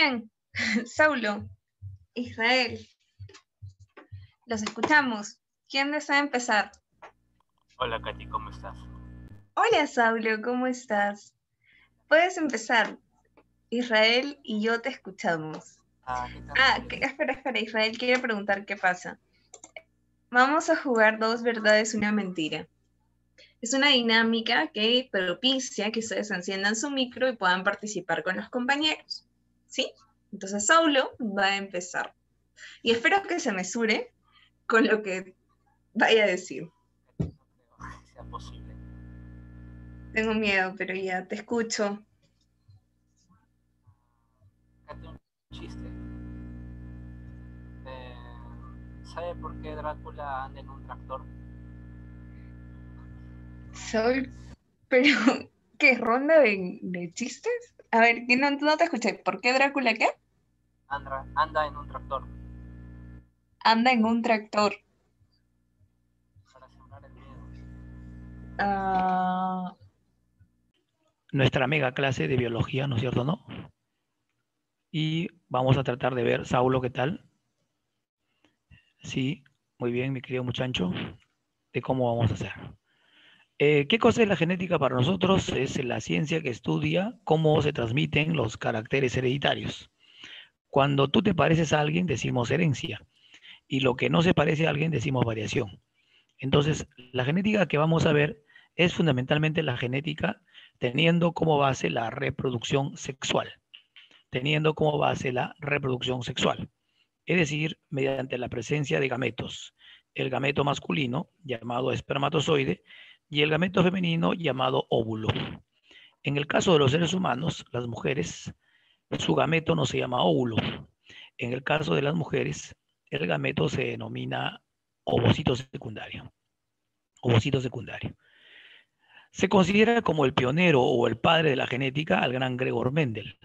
bien. Saulo, Israel, los escuchamos. ¿Quién desea empezar? Hola, Katy, ¿cómo estás? Hola, Saulo, ¿cómo estás? Puedes empezar. Israel y yo te escuchamos. Ah, ah espera, espera, Israel quiere preguntar qué pasa. Vamos a jugar dos verdades, una mentira. Es una dinámica que propicia que ustedes enciendan su micro y puedan participar con los compañeros. ¿sí? Entonces Saulo va a empezar. Y espero que se mesure con lo que vaya a decir. sea posible. Tengo miedo, pero ya te escucho. Eh, ¿Sabe por qué Drácula anda en un tractor? Sol, pero ¿qué ronda de chistes? A ver, no, te escuché. ¿Por qué Drácula qué? Andra, anda en un tractor. Anda en un tractor. Ah. Nuestra mega clase de biología, ¿no es cierto, no? Y vamos a tratar de ver, Saulo, ¿qué tal? Sí, muy bien, mi querido muchacho, de cómo vamos a hacer. Eh, ¿Qué cosa es la genética para nosotros? Es la ciencia que estudia cómo se transmiten los caracteres hereditarios. Cuando tú te pareces a alguien, decimos herencia. Y lo que no se parece a alguien, decimos variación. Entonces, la genética que vamos a ver es fundamentalmente la genética teniendo como base la reproducción sexual. Teniendo como base la reproducción sexual. Es decir, mediante la presencia de gametos. El gameto masculino, llamado espermatozoide, y el gameto femenino llamado óvulo. En el caso de los seres humanos, las mujeres, su gameto no se llama óvulo. En el caso de las mujeres, el gameto se denomina ovocito secundario. Ovocito secundario. Se considera como el pionero o el padre de la genética al gran Gregor Mendel.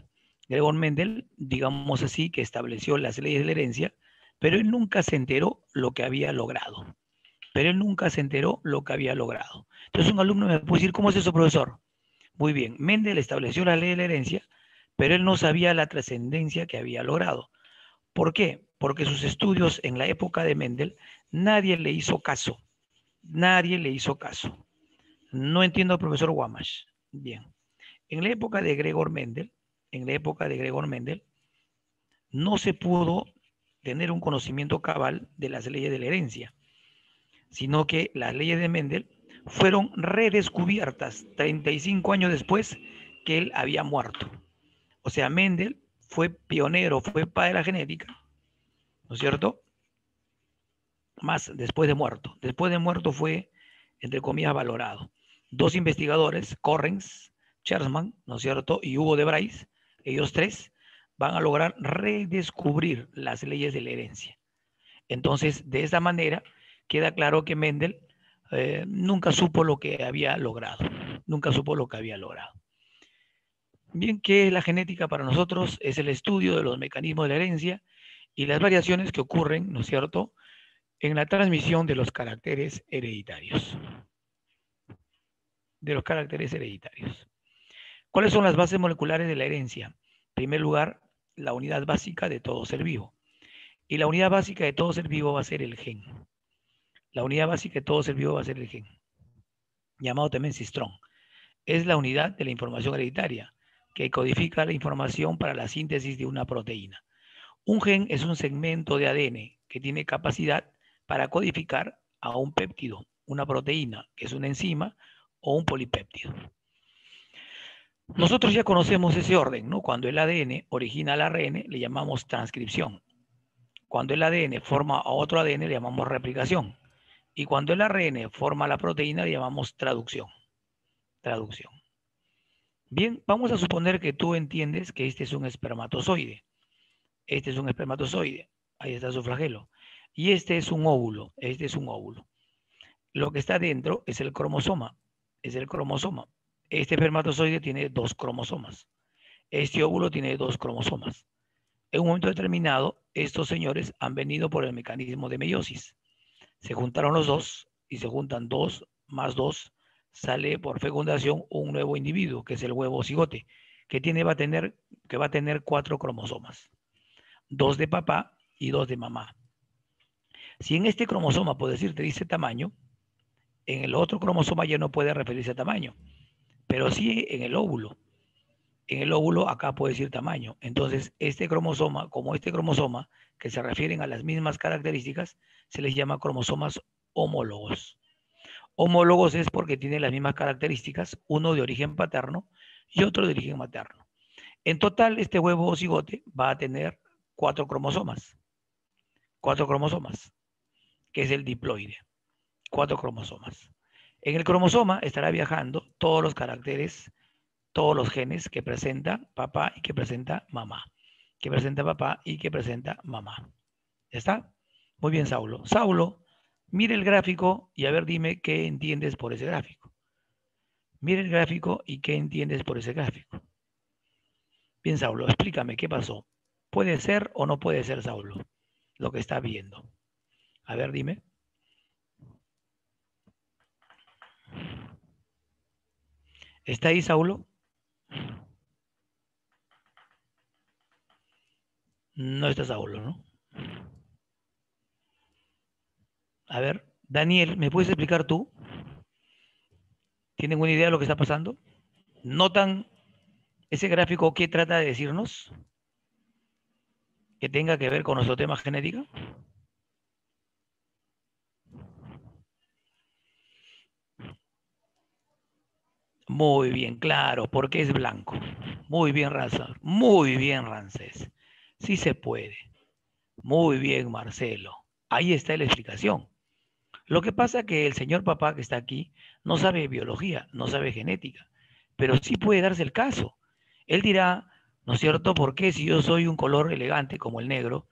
Gregor Mendel, digamos así, que estableció las leyes de la herencia, pero él nunca se enteró lo que había logrado. Pero él nunca se enteró lo que había logrado. Entonces un alumno me puede decir, ¿cómo es eso, profesor? Muy bien, Mendel estableció la ley de la herencia, pero él no sabía la trascendencia que había logrado. ¿Por qué? Porque sus estudios en la época de Mendel, nadie le hizo caso. Nadie le hizo caso. No entiendo al profesor Guamash. Bien. En la época de Gregor Mendel, en la época de Gregor Mendel, no se pudo tener un conocimiento cabal de las leyes de la herencia, sino que las leyes de Mendel fueron redescubiertas 35 años después que él había muerto. O sea, Mendel fue pionero, fue padre de la genética, ¿no es cierto? Más después de muerto. Después de muerto fue, entre comillas, valorado. Dos investigadores, Correns, Chersman, ¿no es cierto? Y Hugo de Bryce, ellos tres, van a lograr redescubrir las leyes de la herencia. Entonces, de esta manera, queda claro que Mendel eh, nunca supo lo que había logrado, nunca supo lo que había logrado. Bien, ¿qué es la genética para nosotros? Es el estudio de los mecanismos de la herencia y las variaciones que ocurren, ¿no es cierto?, en la transmisión de los caracteres hereditarios. De los caracteres hereditarios. ¿Cuáles son las bases moleculares de la herencia? En primer lugar, la unidad básica de todo ser vivo. Y la unidad básica de todo ser vivo va a ser el gen la unidad básica de todo ser vivo va a ser el gen, llamado también cistrón. Es la unidad de la información hereditaria que codifica la información para la síntesis de una proteína. Un gen es un segmento de ADN que tiene capacidad para codificar a un péptido, una proteína, que es una enzima, o un polipéptido. Nosotros ya conocemos ese orden, ¿no? Cuando el ADN origina al ARN, le llamamos transcripción. Cuando el ADN forma a otro ADN, le llamamos replicación. Y cuando el ARN forma la proteína, llamamos traducción. Traducción. Bien, vamos a suponer que tú entiendes que este es un espermatozoide. Este es un espermatozoide. Ahí está su flagelo. Y este es un óvulo. Este es un óvulo. Lo que está dentro es el cromosoma. Es el cromosoma. Este espermatozoide tiene dos cromosomas. Este óvulo tiene dos cromosomas. En un momento determinado, estos señores han venido por el mecanismo de meiosis. Se juntaron los dos y se juntan dos más dos, sale por fecundación un nuevo individuo, que es el huevo cigote, que, tiene, va a tener, que va a tener cuatro cromosomas, dos de papá y dos de mamá. Si en este cromosoma, por decirte, dice tamaño, en el otro cromosoma ya no puede referirse a tamaño, pero sí en el óvulo en el óvulo acá puede decir tamaño. Entonces, este cromosoma, como este cromosoma, que se refieren a las mismas características, se les llama cromosomas homólogos. Homólogos es porque tienen las mismas características, uno de origen paterno y otro de origen materno. En total, este huevo o cigote va a tener cuatro cromosomas. Cuatro cromosomas, que es el diploide. Cuatro cromosomas. En el cromosoma estará viajando todos los caracteres todos los genes que presenta papá y que presenta mamá. Que presenta papá y que presenta mamá. ¿Está? Muy bien, Saulo. Saulo, mire el gráfico y a ver, dime qué entiendes por ese gráfico. Mire el gráfico y qué entiendes por ese gráfico. Bien, Saulo, explícame qué pasó. ¿Puede ser o no puede ser, Saulo, lo que está viendo? A ver, dime. ¿Está ahí, Saulo? No está Saulo, ¿no? A ver, Daniel, ¿me puedes explicar tú? ¿Tienen una idea de lo que está pasando? ¿Notan ese gráfico que trata de decirnos? Que tenga que ver con nuestro tema genética. Muy bien, claro, porque es blanco. Muy bien, Razor. Muy bien, Rancés. Sí se puede. Muy bien, Marcelo. Ahí está la explicación. Lo que pasa es que el señor papá que está aquí no sabe biología, no sabe genética, pero sí puede darse el caso. Él dirá, ¿no es cierto? ¿Por qué si yo soy un color elegante como el negro?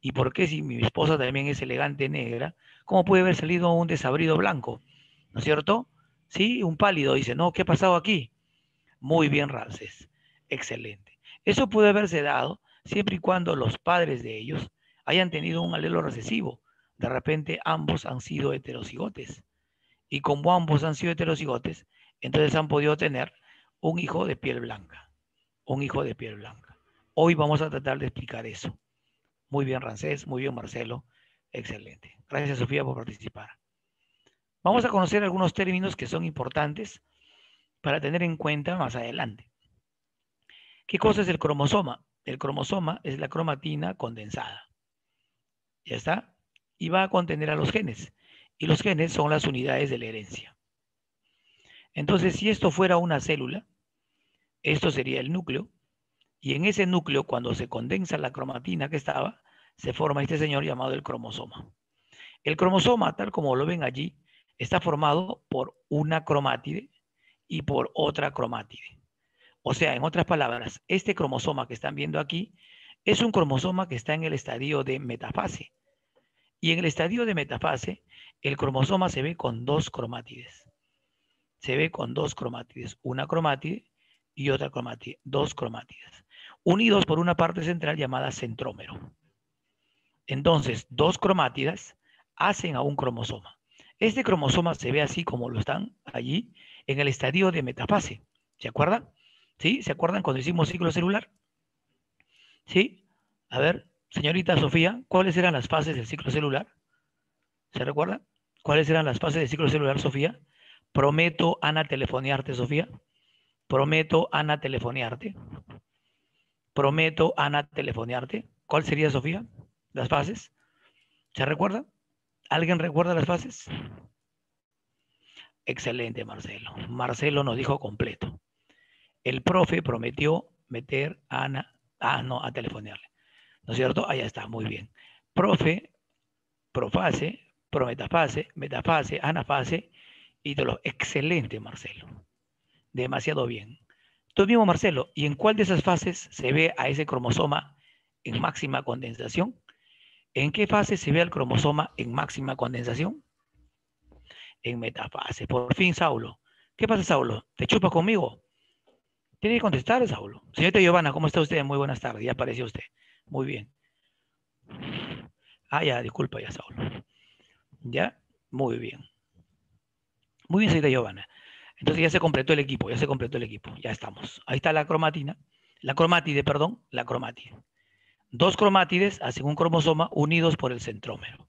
¿Y por qué si mi esposa también es elegante negra? ¿Cómo puede haber salido un desabrido blanco? ¿No es cierto? ¿sí? Un pálido dice, no, ¿qué ha pasado aquí? Muy bien, Ramsés. Excelente. Eso puede haberse dado siempre y cuando los padres de ellos hayan tenido un alelo recesivo. De repente ambos han sido heterocigotes. Y como ambos han sido heterocigotes, entonces han podido tener un hijo de piel blanca. Un hijo de piel blanca. Hoy vamos a tratar de explicar eso. Muy bien, Rancés. Muy bien, Marcelo. Excelente. Gracias, Sofía, por participar. Vamos a conocer algunos términos que son importantes para tener en cuenta más adelante. ¿Qué cosa es el cromosoma? El cromosoma es la cromatina condensada. ¿Ya está? Y va a contener a los genes. Y los genes son las unidades de la herencia. Entonces, si esto fuera una célula, esto sería el núcleo. Y en ese núcleo, cuando se condensa la cromatina que estaba, se forma este señor llamado el cromosoma. El cromosoma, tal como lo ven allí, está formado por una cromátide y por otra cromátide. O sea, en otras palabras, este cromosoma que están viendo aquí es un cromosoma que está en el estadio de metafase. Y en el estadio de metafase, el cromosoma se ve con dos cromátides. Se ve con dos cromátides, una cromátide y otra cromátide, dos cromátides, unidos por una parte central llamada centrómero. Entonces, dos cromátidas hacen a un cromosoma. Este cromosoma se ve así como lo están allí en el estadio de metafase. ¿Se acuerdan? ¿Sí? ¿Se acuerdan cuando hicimos ciclo celular? ¿Sí? A ver, señorita Sofía, ¿cuáles eran las fases del ciclo celular? ¿Se recuerdan? ¿Cuáles eran las fases del ciclo celular, Sofía? Prometo, Ana, telefonearte, Sofía. Prometo, Ana, telefonearte. Prometo, Ana, telefonearte. ¿Cuál sería, Sofía? Las fases. ¿Se recuerdan? ¿Alguien recuerda las fases? Excelente, Marcelo. Marcelo nos dijo completo. El profe prometió meter a Ana, ah, no, a telefonearle. ¿No es cierto? Allá está, muy bien. Profe, profase, prometafase, metafase, anafase y de lo excelente, Marcelo. Demasiado bien. Tú mismo, Marcelo, ¿y en cuál de esas fases se ve a ese cromosoma en máxima condensación? ¿En qué fase se ve el cromosoma en máxima condensación? En metafase. Por fin, Saulo. ¿Qué pasa, Saulo? ¿Te chupas conmigo? Tiene que contestar, Saulo. Señorita Giovanna, ¿cómo está usted? Muy buenas tardes. Ya apareció usted. Muy bien. Ah, ya, disculpa ya, Saulo. ¿Ya? Muy bien. Muy bien, señorita Giovanna. Entonces ya se completó el equipo, ya se completó el equipo. Ya estamos. Ahí está la cromatina. La cromatide, perdón. La cromatide dos cromátides hacen un cromosoma unidos por el centrómero.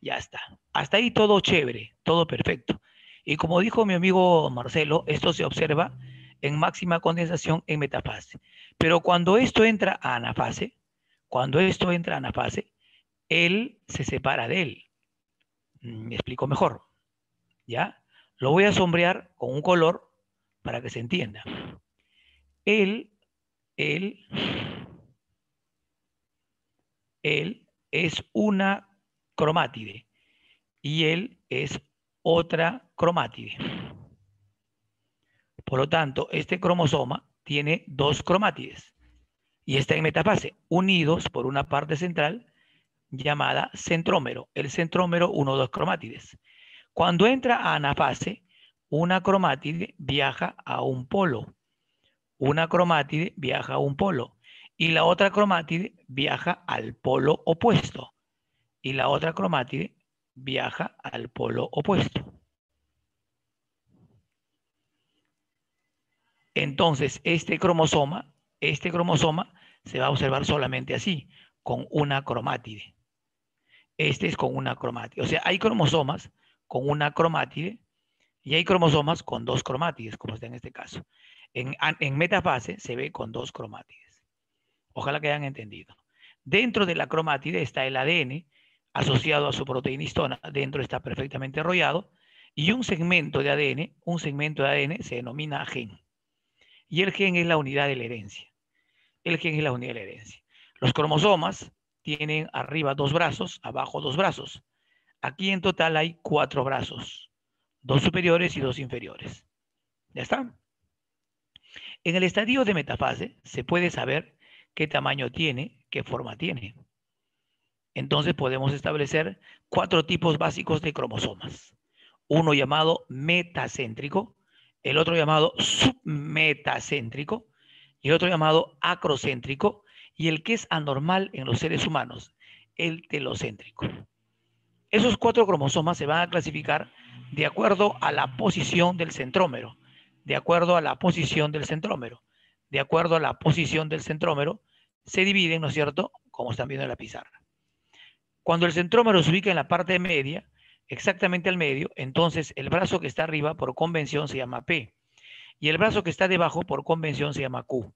Ya está. Hasta ahí todo chévere, todo perfecto. Y como dijo mi amigo Marcelo, esto se observa en máxima condensación en metafase. Pero cuando esto entra a anafase, cuando esto entra a anafase, él se separa de él. Mm, me explico mejor. ¿Ya? Lo voy a sombrear con un color para que se entienda. Él, él, él es una cromátide y él es otra cromátide. Por lo tanto, este cromosoma tiene dos cromátides y está en metafase, unidos por una parte central llamada centrómero. El centrómero, uno dos cromátides. Cuando entra a anafase, una cromátide viaja a un polo. Una cromátide viaja a un polo y la otra cromátide viaja al polo opuesto y la otra cromátide viaja al polo opuesto. Entonces, este cromosoma, este cromosoma se va a observar solamente así, con una cromátide. Este es con una cromátide. O sea, hay cromosomas con una cromátide y hay cromosomas con dos cromátides, como está en este caso. En, en metafase se ve con dos cromátides. Ojalá que hayan entendido. Dentro de la cromátide está el ADN asociado a su proteína histona. Dentro está perfectamente enrollado. Y un segmento de ADN, un segmento de ADN se denomina gen. Y el gen es la unidad de la herencia. El gen es la unidad de la herencia. Los cromosomas tienen arriba dos brazos, abajo dos brazos. Aquí en total hay cuatro brazos, dos superiores y dos inferiores. ¿Ya está? En el estadio de metafase se puede saber qué tamaño tiene, qué forma tiene. Entonces podemos establecer cuatro tipos básicos de cromosomas. Uno llamado metacéntrico, el otro llamado submetacéntrico y el otro llamado acrocéntrico y el que es anormal en los seres humanos, el telocéntrico. Esos cuatro cromosomas se van a clasificar de acuerdo a la posición del centrómero, de acuerdo a la posición del centrómero, de acuerdo a la posición del centrómero se dividen, ¿no es cierto?, como están viendo en la pizarra. Cuando el centrómero se ubica en la parte media, exactamente al medio, entonces el brazo que está arriba por convención se llama P y el brazo que está debajo por convención se llama Q.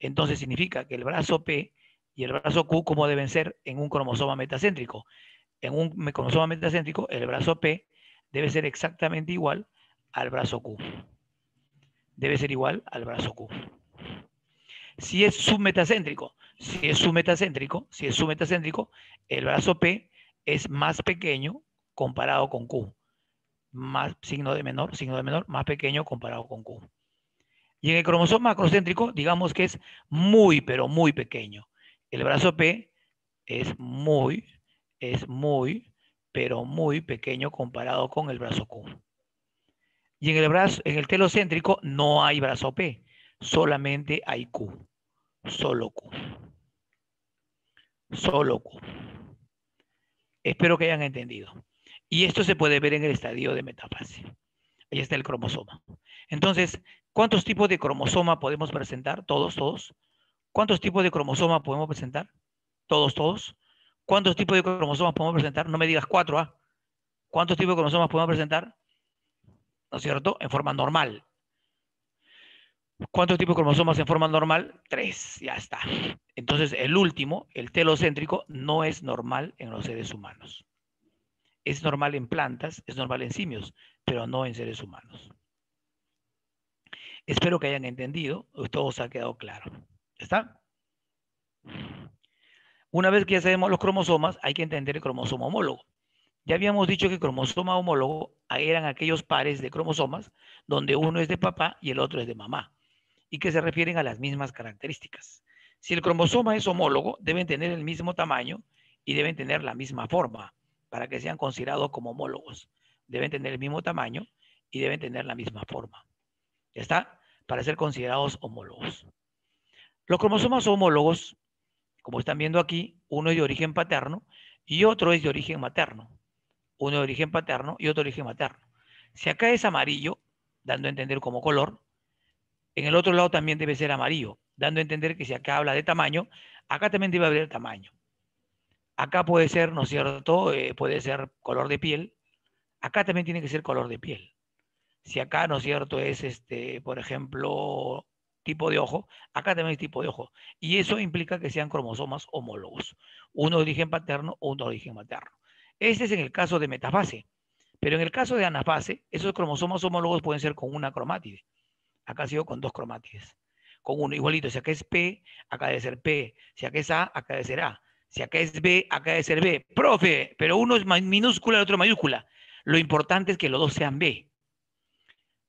Entonces significa que el brazo P y el brazo Q como deben ser en un cromosoma metacéntrico. En un cromosoma metacéntrico el brazo P debe ser exactamente igual al brazo Q. Debe ser igual al brazo Q. Si es submetacéntrico, si es submetacéntrico, si es submetacéntrico, el brazo P es más pequeño comparado con Q. Más signo de menor, signo de menor, más pequeño comparado con Q. Y en el cromosoma macrocéntrico, digamos que es muy, pero muy pequeño. El brazo P es muy, es muy, pero muy pequeño comparado con el brazo Q. Y en el, brazo, en el telocéntrico no hay brazo P, solamente hay Q solo Q. Espero que hayan entendido. Y esto se puede ver en el estadio de metafase. Ahí está el cromosoma. Entonces, ¿cuántos tipos de cromosoma podemos presentar? Todos, todos. ¿Cuántos tipos de cromosoma podemos presentar? Todos, todos. ¿Cuántos tipos de cromosomas podemos presentar? No me digas cuatro, a ¿ah? ¿Cuántos tipos de cromosomas podemos presentar? ¿No es cierto? En forma normal, ¿Cuántos tipos de cromosomas en forma normal? Tres, ya está. Entonces, el último, el telocéntrico, no es normal en los seres humanos. Es normal en plantas, es normal en simios, pero no en seres humanos. Espero que hayan entendido, todo os ha quedado claro. ¿Está? Una vez que ya sabemos los cromosomas, hay que entender el cromosoma homólogo. Ya habíamos dicho que cromosoma homólogo eran aquellos pares de cromosomas donde uno es de papá y el otro es de mamá y que se refieren a las mismas características. Si el cromosoma es homólogo, deben tener el mismo tamaño y deben tener la misma forma para que sean considerados como homólogos. Deben tener el mismo tamaño y deben tener la misma forma. ¿Ya está? Para ser considerados homólogos. Los cromosomas homólogos, como están viendo aquí, uno es de origen paterno y otro es de origen materno. Uno de origen paterno y otro de origen materno. Si acá es amarillo, dando a entender como color, en el otro lado también debe ser amarillo, dando a entender que si acá habla de tamaño, acá también debe haber tamaño. Acá puede ser, ¿no es cierto? Eh, puede ser color de piel. Acá también tiene que ser color de piel. Si acá, ¿no es cierto? Es, este, por ejemplo, tipo de ojo, acá también es tipo de ojo. Y eso implica que sean cromosomas homólogos. Uno de origen paterno, uno de origen materno. Este es en el caso de metafase. Pero en el caso de anafase, esos cromosomas homólogos pueden ser con una cromátide. Acá sido con dos cromátides. Con uno, igualito. Si acá es P, acá debe ser P. Si acá es A, acá debe ser A. Si acá es B, acá debe ser B. Profe, pero uno es minúscula, el otro mayúscula. Lo importante es que los dos sean B.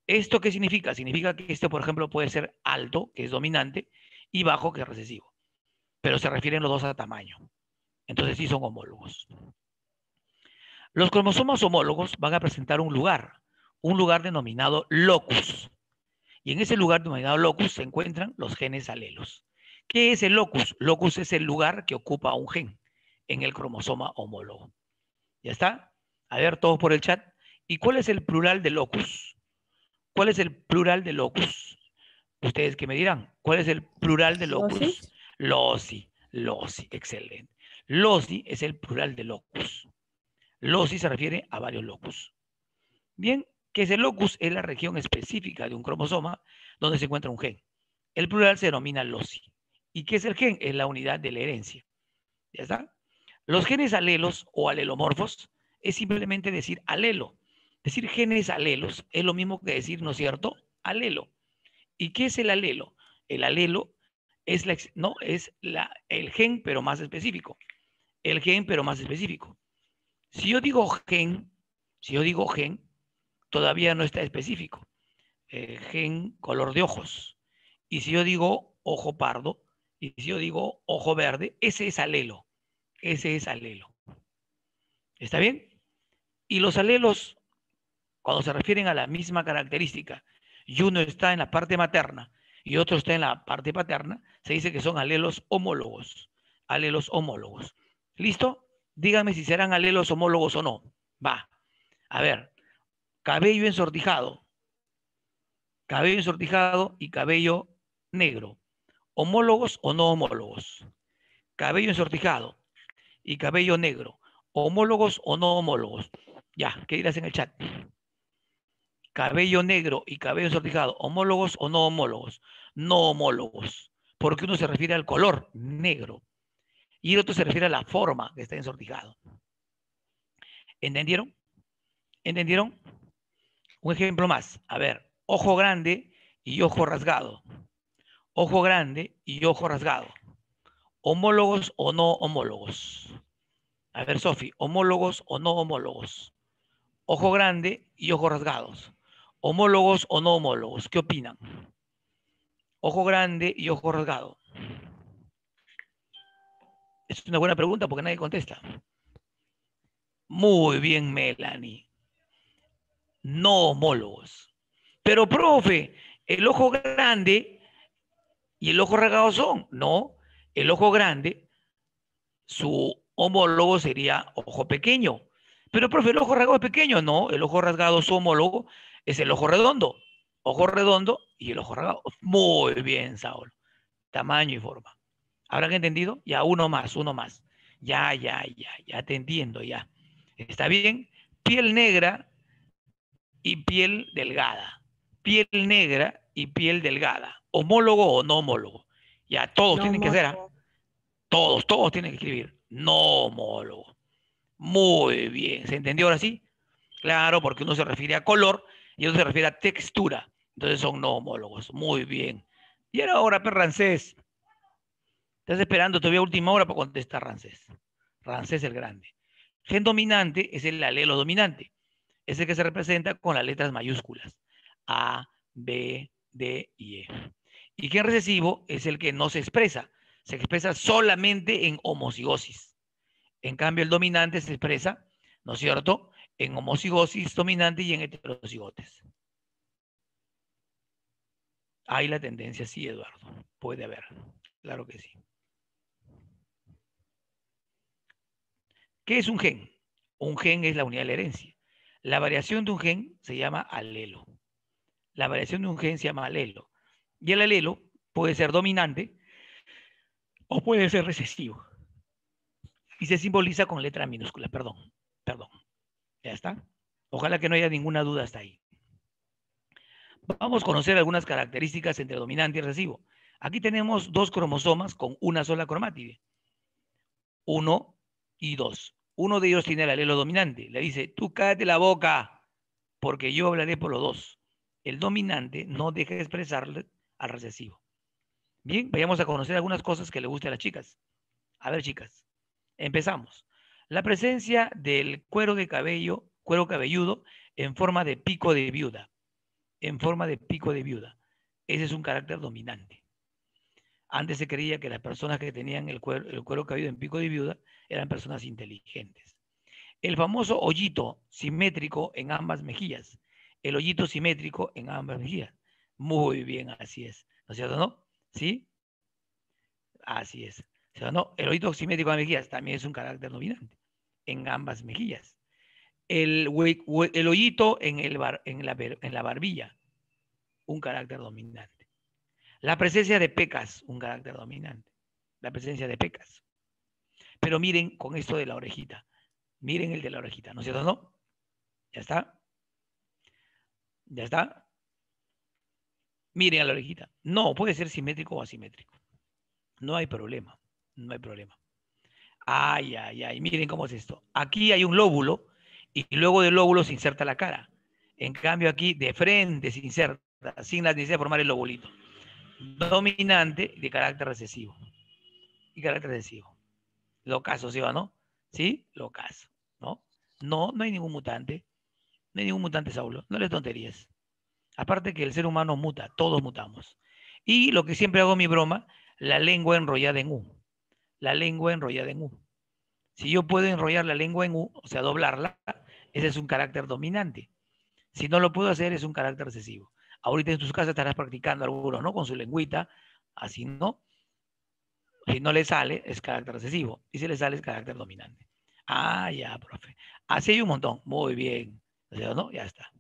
¿Esto qué significa? Significa que este, por ejemplo, puede ser alto, que es dominante, y bajo, que es recesivo. Pero se refieren los dos a tamaño. Entonces sí son homólogos. Los cromosomas homólogos van a presentar un lugar, un lugar denominado locus. Y en ese lugar denominado locus se encuentran los genes alelos. ¿Qué es el locus? Locus es el lugar que ocupa un gen en el cromosoma homólogo. ¿Ya está? A ver, todos por el chat. ¿Y cuál es el plural de locus? ¿Cuál es el plural de locus? Ustedes que me dirán, ¿cuál es el plural de locus? Loci. Loci, excelente. Loci es el plural de locus. Loci se refiere a varios locus. Bien, que el locus es la región específica de un cromosoma donde se encuentra un gen. El plural se denomina loci. ¿Y qué es el gen? Es la unidad de la herencia. ¿Ya está? Los genes alelos o alelomorfos es simplemente decir alelo. Decir genes alelos es lo mismo que decir, ¿no es cierto? Alelo. ¿Y qué es el alelo? El alelo es, la, no, es la, el gen, pero más específico. El gen, pero más específico. Si yo digo gen, si yo digo gen, todavía no está específico. Eh, gen color de ojos. Y si yo digo ojo pardo, y si yo digo ojo verde, ese es alelo. Ese es alelo. ¿Está bien? Y los alelos, cuando se refieren a la misma característica, y uno está en la parte materna y otro está en la parte paterna, se dice que son alelos homólogos. Alelos homólogos. ¿Listo? dígame si serán alelos homólogos o no. Va. A ver, cabello ensortijado, cabello ensortijado y cabello negro, homólogos o no homólogos, cabello ensortijado y cabello negro, homólogos o no homólogos. Ya, ¿qué dirás en el chat? Cabello negro y cabello ensortijado, homólogos o no homólogos, no homólogos, porque uno se refiere al color negro y el otro se refiere a la forma que está ensortijado. ¿Entendieron? ¿Entendieron? Un ejemplo más. A ver, ojo grande y ojo rasgado. Ojo grande y ojo rasgado. Homólogos o no homólogos. A ver, Sofi, homólogos o no homólogos. Ojo grande y ojo rasgados. Homólogos o no homólogos. ¿Qué opinan? Ojo grande y ojo rasgado. Es una buena pregunta porque nadie contesta. Muy bien, Melanie no homólogos. Pero, profe, el ojo grande y el ojo rasgado son. No, el ojo grande, su homólogo sería ojo pequeño. Pero, profe, el ojo rasgado es pequeño. No, el ojo rasgado, su homólogo, es el ojo redondo. Ojo redondo y el ojo rasgado. Muy bien, Saúl. Tamaño y forma. ¿Habrán entendido? Ya, uno más, uno más. Ya, ya, ya, ya te entiendo, ya. ¿Está bien? Piel negra, y piel delgada. Piel negra y piel delgada. Homólogo o no homólogo. Ya, todos tienen que ser. ¿ah? Todos, todos tienen que escribir. No homólogo. Muy bien. ¿Se entendió ahora sí? Claro, porque uno se refiere a color y otro se refiere a textura. Entonces son no homólogos. Muy bien. Y ahora, per Rancés. Estás esperando todavía última hora para contestar Rancés. Rancés el Grande. Gen dominante es el alelo dominante es el que se representa con las letras mayúsculas. A, B, D y E. Y gen recesivo es el que no se expresa. Se expresa solamente en homocigosis. En cambio, el dominante se expresa, ¿no es cierto?, en homocigosis dominante y en heterocigotes. Hay la tendencia, sí, Eduardo. Puede haber. Claro que sí. ¿Qué es un gen? Un gen es la unidad de la herencia. La variación de un gen se llama alelo. La variación de un gen se llama alelo. Y el alelo puede ser dominante o puede ser recesivo. Y se simboliza con letra minúscula, perdón, perdón. Ya está. Ojalá que no haya ninguna duda hasta ahí. Vamos a conocer algunas características entre dominante y recesivo. Aquí tenemos dos cromosomas con una sola cromátide. Uno y dos. Uno de ellos tiene el lo dominante, le dice, tú cállate la boca, porque yo hablaré por los dos. El dominante no deja de expresarle al recesivo. Bien, vayamos a conocer algunas cosas que le gustan a las chicas. A ver, chicas, empezamos. La presencia del cuero de cabello, cuero cabelludo, en forma de pico de viuda. En forma de pico de viuda. Ese es un carácter dominante. Antes se creía que las personas que tenían el cuero, el en pico de viuda eran personas inteligentes. El famoso hoyito simétrico en ambas mejillas. El hoyito simétrico en ambas mejillas. Muy bien, así es. ¿No es cierto, no? ¿Sí? Así es. no? El hoyito simétrico en ambas mejillas también es un carácter dominante en ambas mejillas. El, el hoyito en, el en, en la barbilla, un carácter dominante. La presencia de pecas, un carácter dominante. La presencia de pecas. Pero miren con esto de la orejita. Miren el de la orejita, ¿no es cierto? ¿No? Ya está. Ya está. Miren a la orejita. No, puede ser simétrico o asimétrico. No hay problema. No hay problema. Ay, ay, ay. Miren cómo es esto. Aquí hay un lóbulo y luego del lóbulo se inserta la cara. En cambio aquí de frente se inserta, sin la necesidad de formar el lobulito dominante de carácter recesivo. Y carácter recesivo. Lo caso, ¿sí o no? ¿Sí? Lo caso, ¿no? No, no hay ningún mutante. No hay ningún mutante, Saulo. No le tonterías. Aparte que el ser humano muta, todos mutamos. Y lo que siempre hago mi broma, la lengua enrollada en U. La lengua enrollada en U. Si yo puedo enrollar la lengua en U, o sea, doblarla, ese es un carácter dominante. Si no lo puedo hacer, es un carácter recesivo. Ahorita en tus casas estarás practicando algunos, ¿no? Con su lengüita, así no. Si no le sale, es carácter recesivo. Y si le sale, es carácter dominante. Ah, ya, profe. Así hay un montón. Muy bien. Ya está.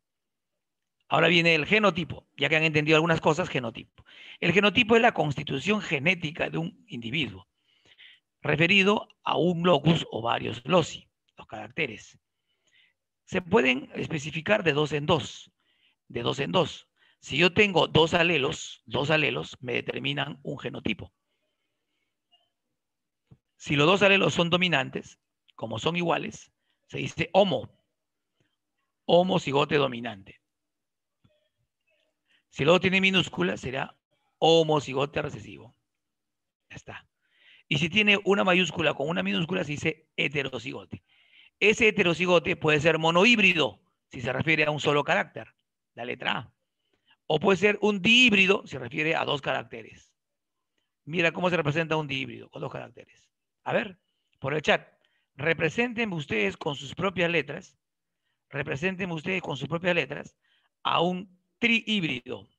Ahora viene el genotipo, ya que han entendido algunas cosas, genotipo. El genotipo es la constitución genética de un individuo, referido a un locus o varios loci, los caracteres. Se pueden especificar de dos en dos, de dos en dos, si yo tengo dos alelos, dos alelos me determinan un genotipo. Si los dos alelos son dominantes, como son iguales, se dice homo, homocigote dominante. Si luego tiene minúscula, será homocigote recesivo. Ya está. Y si tiene una mayúscula con una minúscula, se dice heterocigote. Ese heterocigote puede ser monohíbrido, si se refiere a un solo carácter, la letra A. O puede ser un dihíbrido, se refiere a dos caracteres. Mira cómo se representa un dihíbrido con dos caracteres. A ver, por el chat. Representen ustedes con sus propias letras, representen ustedes con sus propias letras a un trihíbrido.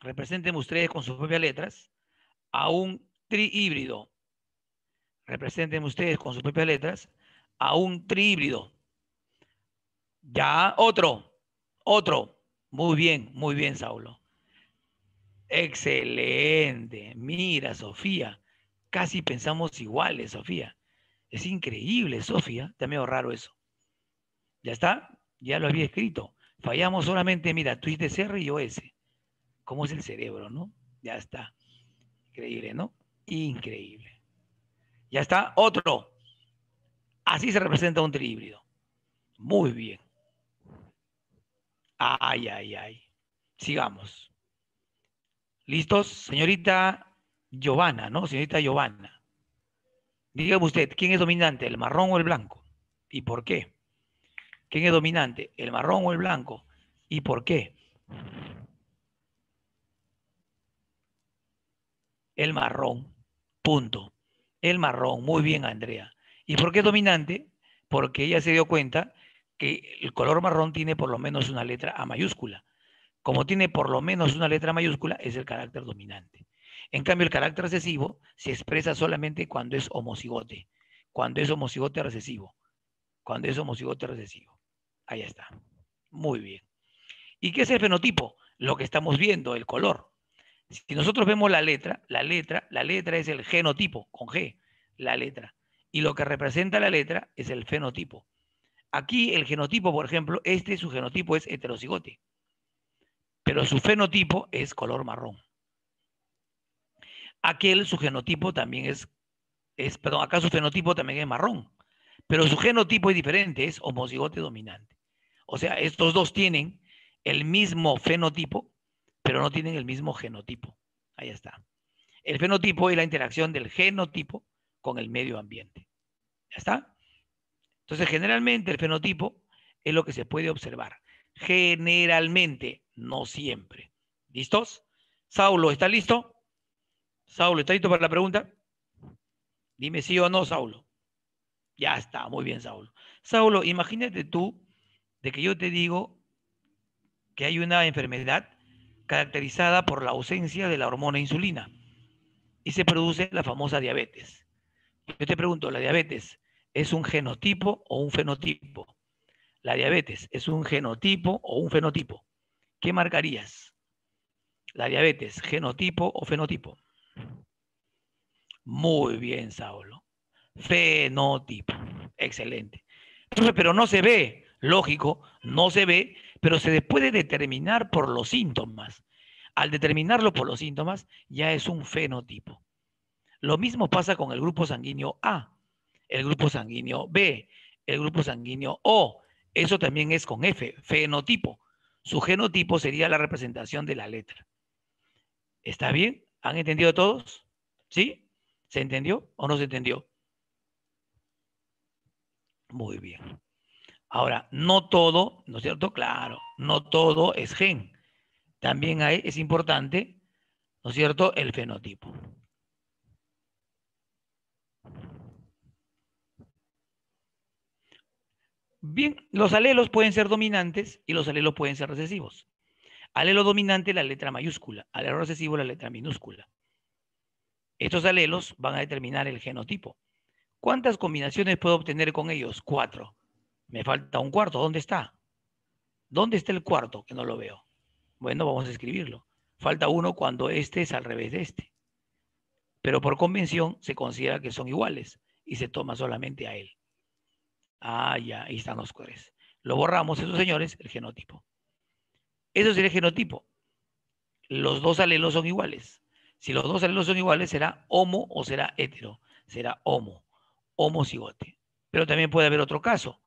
Representen ustedes con sus propias letras a un trihíbrido. Representen ustedes con sus propias letras a un trihíbrido. Ya otro, otro. Muy bien, muy bien, Saulo. Excelente. Mira, Sofía. Casi pensamos iguales, Sofía. Es increíble, Sofía. Está medio raro eso. Ya está. Ya lo había escrito. Fallamos solamente, mira, tú de R y OS. ¿Cómo es el cerebro, no? Ya está. Increíble, ¿no? Increíble. Ya está. Otro. Así se representa un trihíbrido. Muy bien. Ay, ay, ay. Sigamos. ¿Listos? Señorita Giovanna, ¿no? Señorita Giovanna. Dígame usted, ¿quién es dominante, el marrón o el blanco? ¿Y por qué? ¿Quién es dominante, el marrón o el blanco? ¿Y por qué? El marrón. Punto. El marrón. Muy bien, Andrea. ¿Y por qué dominante? Porque ella se dio cuenta que el color marrón tiene por lo menos una letra A mayúscula. Como tiene por lo menos una letra mayúscula, es el carácter dominante. En cambio, el carácter recesivo se expresa solamente cuando es homocigote, cuando es homocigote recesivo, cuando es homocigote recesivo. Ahí está. Muy bien. ¿Y qué es el fenotipo? Lo que estamos viendo, el color. Si nosotros vemos la letra, la letra, la letra es el genotipo, con G, la letra. Y lo que representa la letra es el fenotipo. Aquí el genotipo, por ejemplo, este su genotipo es heterocigote, pero su fenotipo es color marrón. Aquel su genotipo también es, perdón, acá su fenotipo también es marrón, pero su genotipo es diferente, es homocigote dominante. O sea, estos dos tienen el mismo fenotipo, pero no tienen el mismo genotipo. Ahí está. El fenotipo es la interacción del genotipo con el medio ambiente. ¿Ya está? Entonces, generalmente el fenotipo es lo que se puede observar. Generalmente, no siempre. ¿Listos? Saulo, ¿está listo? Saulo, ¿está listo para la pregunta? Dime sí o no, Saulo. Ya está, muy bien, Saulo. Saulo, imagínate tú de que yo te digo que hay una enfermedad caracterizada por la ausencia de la hormona insulina y se produce la famosa diabetes. Yo te pregunto, ¿la diabetes es un genotipo o un fenotipo. La diabetes es un genotipo o un fenotipo. ¿Qué marcarías? La diabetes, genotipo o fenotipo. Muy bien, Saulo. Fenotipo. Excelente. pero no se ve, lógico, no se ve, pero se puede determinar por los síntomas. Al determinarlo por los síntomas, ya es un fenotipo. Lo mismo pasa con el grupo sanguíneo A el grupo sanguíneo B, el grupo sanguíneo O. Eso también es con F, fenotipo. Su genotipo sería la representación de la letra. ¿Está bien? ¿Han entendido todos? ¿Sí? ¿Se entendió o no se entendió? Muy bien. Ahora, no todo, ¿no es cierto? Claro, no todo es gen. También hay, es importante, ¿no es cierto?, el fenotipo. Bien, los alelos pueden ser dominantes y los alelos pueden ser recesivos. Alelo dominante, la letra mayúscula. Alelo recesivo, la letra minúscula. Estos alelos van a determinar el genotipo. ¿Cuántas combinaciones puedo obtener con ellos? Cuatro. Me falta un cuarto. ¿Dónde está? ¿Dónde está el cuarto? Que no lo veo. Bueno, vamos a escribirlo. Falta uno cuando este es al revés de este. Pero por convención se considera que son iguales y se toma solamente a él. Ah, ya, ahí están los cuales. Lo borramos, esos señores, el genotipo. Eso sería el genotipo. Los dos alelos son iguales. Si los dos alelos son iguales, será homo o será hetero. Será homo, homocigote. Pero también puede haber otro caso,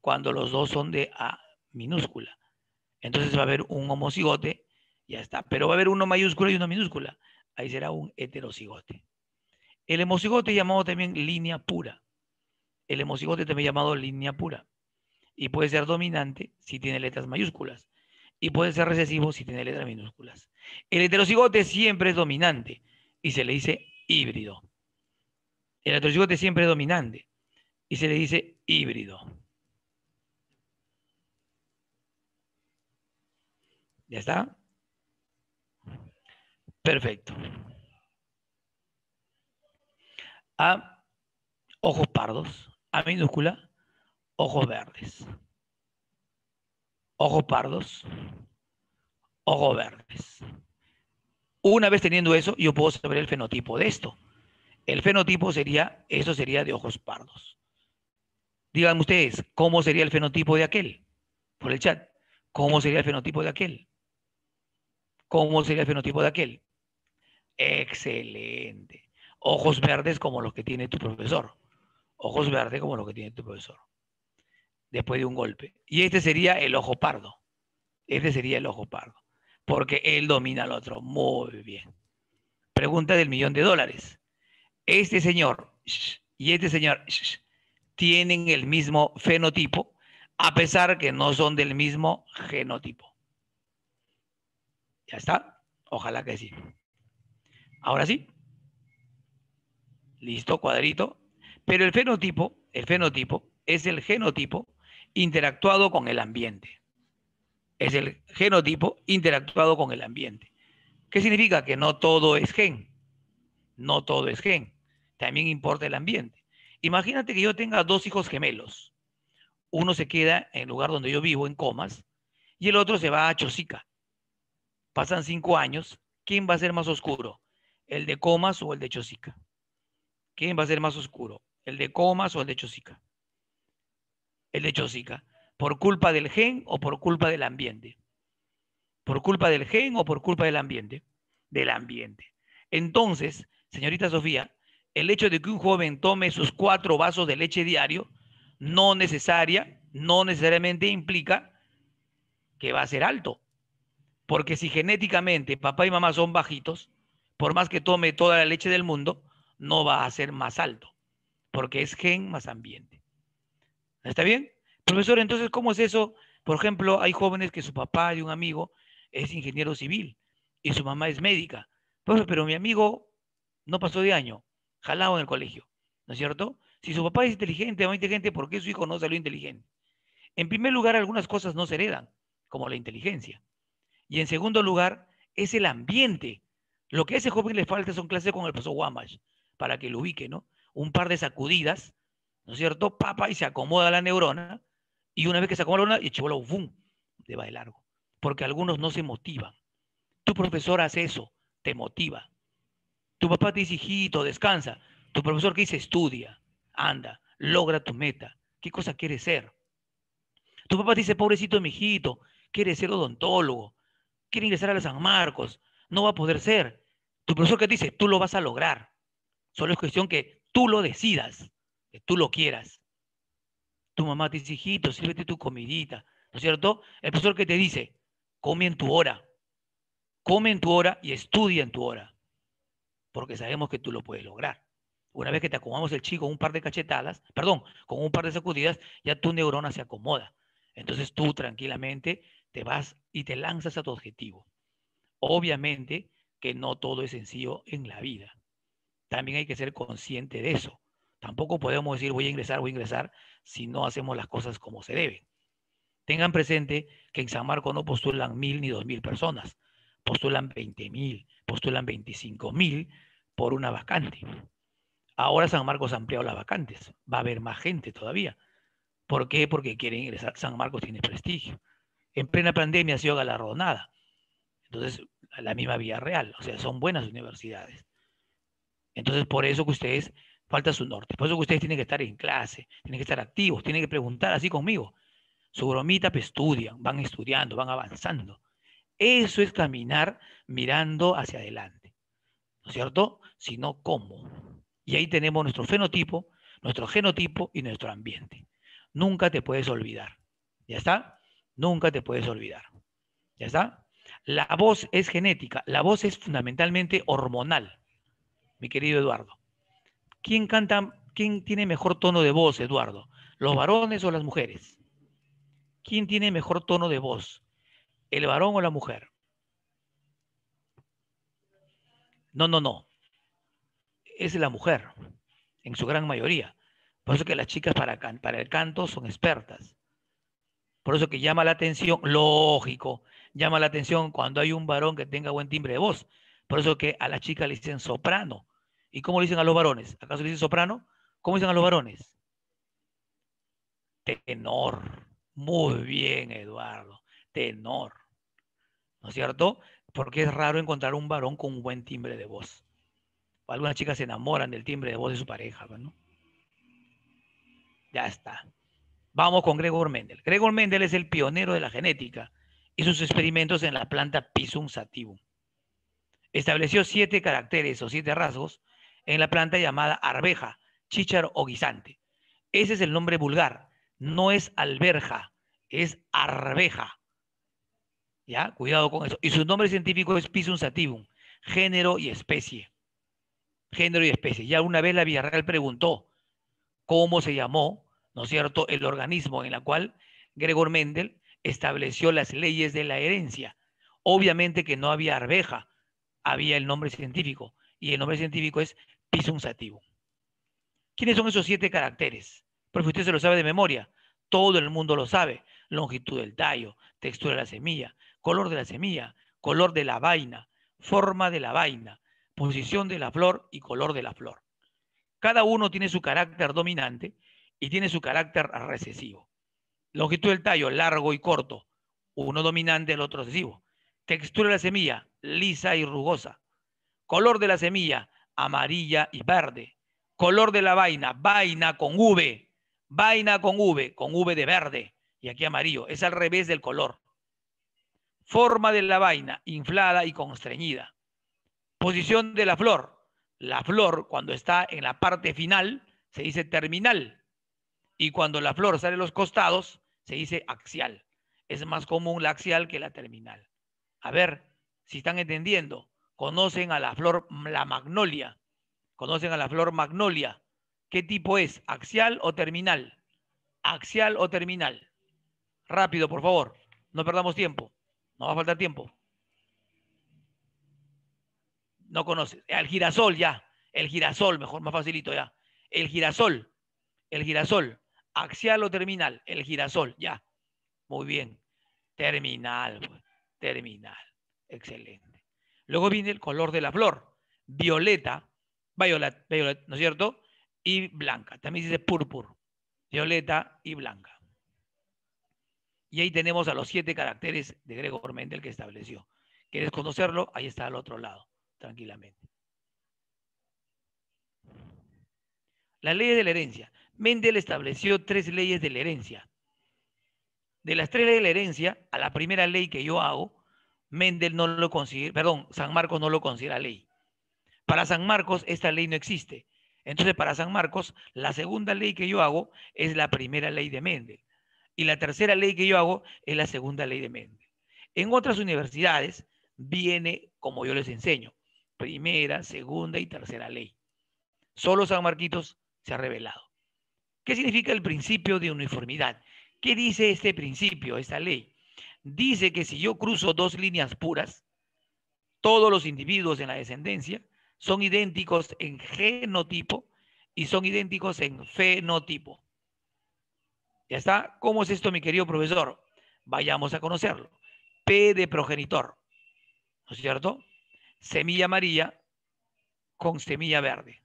cuando los dos son de A minúscula. Entonces va a haber un homocigote, ya está. Pero va a haber uno mayúscula y uno minúscula. Ahí será un heterocigote. El hemocigote llamado también línea pura. El hemocigote también llamado línea pura. Y puede ser dominante si tiene letras mayúsculas. Y puede ser recesivo si tiene letras minúsculas. El heterocigote siempre es dominante y se le dice híbrido. El heterocigote siempre es dominante y se le dice híbrido. ¿Ya está? Perfecto. A ah, ojos pardos. A minúscula, ojos verdes. Ojos pardos, ojos verdes. Una vez teniendo eso, yo puedo saber el fenotipo de esto. El fenotipo sería, eso sería de ojos pardos. Díganme ustedes, ¿cómo sería el fenotipo de aquel? Por el chat. ¿Cómo sería el fenotipo de aquel? ¿Cómo sería el fenotipo de aquel? Excelente. Ojos verdes como los que tiene tu profesor ojos verdes como lo que tiene tu profesor, después de un golpe. Y este sería el ojo pardo. Este sería el ojo pardo, porque él domina al otro muy bien. Pregunta del millón de dólares. Este señor y este señor tienen el mismo fenotipo, a pesar que no son del mismo genotipo. ¿Ya está? Ojalá que sí. Ahora sí. Listo, cuadrito. Pero el fenotipo, el fenotipo es el genotipo interactuado con el ambiente. Es el genotipo interactuado con el ambiente. ¿Qué significa? Que no todo es gen. No todo es gen. También importa el ambiente. Imagínate que yo tenga dos hijos gemelos. Uno se queda en el lugar donde yo vivo, en Comas, y el otro se va a Chosica. Pasan cinco años. ¿Quién va a ser más oscuro? ¿El de Comas o el de Chosica? ¿Quién va a ser más oscuro? el de Comas o el de Chosica. El de Chosica. ¿Por culpa del gen o por culpa del ambiente? ¿Por culpa del gen o por culpa del ambiente? Del ambiente. Entonces, señorita Sofía, el hecho de que un joven tome sus cuatro vasos de leche diario no necesaria, no necesariamente implica que va a ser alto. Porque si genéticamente papá y mamá son bajitos, por más que tome toda la leche del mundo, no va a ser más alto porque es gen más ambiente. ¿Está bien? Profesor, entonces, ¿cómo es eso? Por ejemplo, hay jóvenes que su papá y un amigo es ingeniero civil y su mamá es médica. Profesor, pero mi amigo no pasó de año, jalado en el colegio, ¿no es cierto? Si su papá es inteligente o inteligente, ¿por qué su hijo no salió inteligente? En primer lugar, algunas cosas no se heredan, como la inteligencia. Y en segundo lugar, es el ambiente. Lo que a ese joven le falta son clases con el profesor Wamash, para que lo ubique, ¿no? un par de sacudidas, ¿no es cierto? Papa y se acomoda la neurona. Y una vez que se acomoda la neurona, y el ¡fum! ¡bum! va de largo. Porque algunos no se motivan. Tu profesor hace eso, te motiva. Tu papá te dice, hijito, descansa. Tu profesor que dice, estudia, anda, logra tu meta. ¿Qué cosa quieres ser? Tu papá te dice, pobrecito mijito, hijito, quiere ser odontólogo, quiere ingresar a la San Marcos, no va a poder ser. Tu profesor que dice, tú lo vas a lograr. Solo es cuestión que tú lo decidas, que tú lo quieras. Tu mamá te dice, hijito, sírvete tu comidita, ¿no es cierto? El profesor que te dice, come en tu hora, come en tu hora y estudia en tu hora, porque sabemos que tú lo puedes lograr. Una vez que te acomodamos el chico con un par de cachetadas, perdón, con un par de sacudidas, ya tu neurona se acomoda. Entonces tú tranquilamente te vas y te lanzas a tu objetivo. Obviamente que no todo es sencillo en la vida también hay que ser consciente de eso. Tampoco podemos decir voy a ingresar, voy a ingresar si no hacemos las cosas como se deben. Tengan presente que en San Marcos no postulan mil ni dos mil personas, postulan veinte mil, postulan veinticinco mil por una vacante. Ahora San Marcos ha ampliado las vacantes, va a haber más gente todavía. ¿Por qué? Porque quieren ingresar. San Marcos tiene prestigio. En plena pandemia ha sido galardonada. Entonces, la misma vía real, o sea, son buenas universidades. Entonces, por eso que ustedes falta su norte. Por eso que ustedes tienen que estar en clase, tienen que estar activos, tienen que preguntar así conmigo. Su bromita, pues estudian, van estudiando, van avanzando. Eso es caminar mirando hacia adelante. ¿No es cierto? Sino cómo. Y ahí tenemos nuestro fenotipo, nuestro genotipo y nuestro ambiente. Nunca te puedes olvidar. ¿Ya está? Nunca te puedes olvidar. ¿Ya está? La voz es genética, la voz es fundamentalmente hormonal mi querido Eduardo. ¿Quién canta, quién tiene mejor tono de voz, Eduardo? ¿Los varones o las mujeres? ¿Quién tiene mejor tono de voz? ¿El varón o la mujer? No, no, no. Es la mujer, en su gran mayoría. Por eso que las chicas para, para el canto son expertas. Por eso que llama la atención, lógico, llama la atención cuando hay un varón que tenga buen timbre de voz. Por eso que a las chicas le dicen soprano, ¿Y cómo le dicen a los varones? ¿Acaso le dicen soprano? ¿Cómo dicen a los varones? Tenor. Muy bien, Eduardo. Tenor. ¿No es cierto? Porque es raro encontrar un varón con un buen timbre de voz. Algunas chicas se enamoran del timbre de voz de su pareja, pues, ¿no? Ya está. Vamos con Gregor Mendel. Gregor Mendel es el pionero de la genética y sus experimentos en la planta Pisum sativum. Estableció siete caracteres o siete rasgos en la planta llamada arveja, chícharo o guisante. Ese es el nombre vulgar. No es alberja, es arveja. ¿Ya? Cuidado con eso. Y su nombre científico es Pisum sativum, género y especie. Género y especie. Ya una vez la Villarreal preguntó cómo se llamó, ¿no es cierto?, el organismo en el cual Gregor Mendel estableció las leyes de la herencia. Obviamente que no había arveja, había el nombre científico. Y el nombre científico es sativo. ¿Quiénes son esos siete caracteres? Porque usted se lo sabe de memoria. Todo el mundo lo sabe. Longitud del tallo, textura de la semilla, color de la semilla, color de la vaina, forma de la vaina, posición de la flor y color de la flor. Cada uno tiene su carácter dominante y tiene su carácter recesivo. Longitud del tallo, largo y corto. Uno dominante, el otro recesivo. Textura de la semilla, lisa y rugosa. Color de la semilla, amarilla y verde. Color de la vaina, vaina con V, vaina con V, con V de verde y aquí amarillo. Es al revés del color. Forma de la vaina, inflada y constreñida. Posición de la flor. La flor cuando está en la parte final se dice terminal y cuando la flor sale a los costados se dice axial. Es más común la axial que la terminal. A ver si están entendiendo conocen a la flor mm, la magnolia. Conocen a la flor magnolia. ¿Qué tipo es? ¿Axial o terminal? Axial o terminal. Rápido, por favor. No perdamos tiempo. No va a faltar tiempo. No conoces. El girasol ya. El girasol, mejor, más facilito ya. El girasol. El girasol. Axial o terminal. El girasol, ya. Muy bien. Terminal, pues, terminal. Excelente. Luego viene el color de la flor, violeta, violet, violet ¿no es cierto? Y blanca, también dice púrpura, violeta y blanca. Y ahí tenemos a los siete caracteres de Gregor Mendel que estableció. ¿Quieres conocerlo? Ahí está al otro lado, tranquilamente. Las leyes de la herencia. Mendel estableció tres leyes de la herencia. De las tres leyes de la herencia, a la primera ley que yo hago, Mendel no lo consigue, perdón, San Marcos no lo considera ley. Para San Marcos esta ley no existe. Entonces, para San Marcos, la segunda ley que yo hago es la primera ley de Mendel. Y la tercera ley que yo hago es la segunda ley de Mendel. En otras universidades viene como yo les enseño, primera, segunda y tercera ley. Solo San Marquitos se ha revelado. ¿Qué significa el principio de uniformidad? ¿Qué dice este principio, esta ley? dice que si yo cruzo dos líneas puras, todos los individuos en la descendencia son idénticos en genotipo y son idénticos en fenotipo. ¿Ya está? ¿Cómo es esto, mi querido profesor? Vayamos a conocerlo. P de progenitor, ¿no es cierto? Semilla amarilla con semilla verde.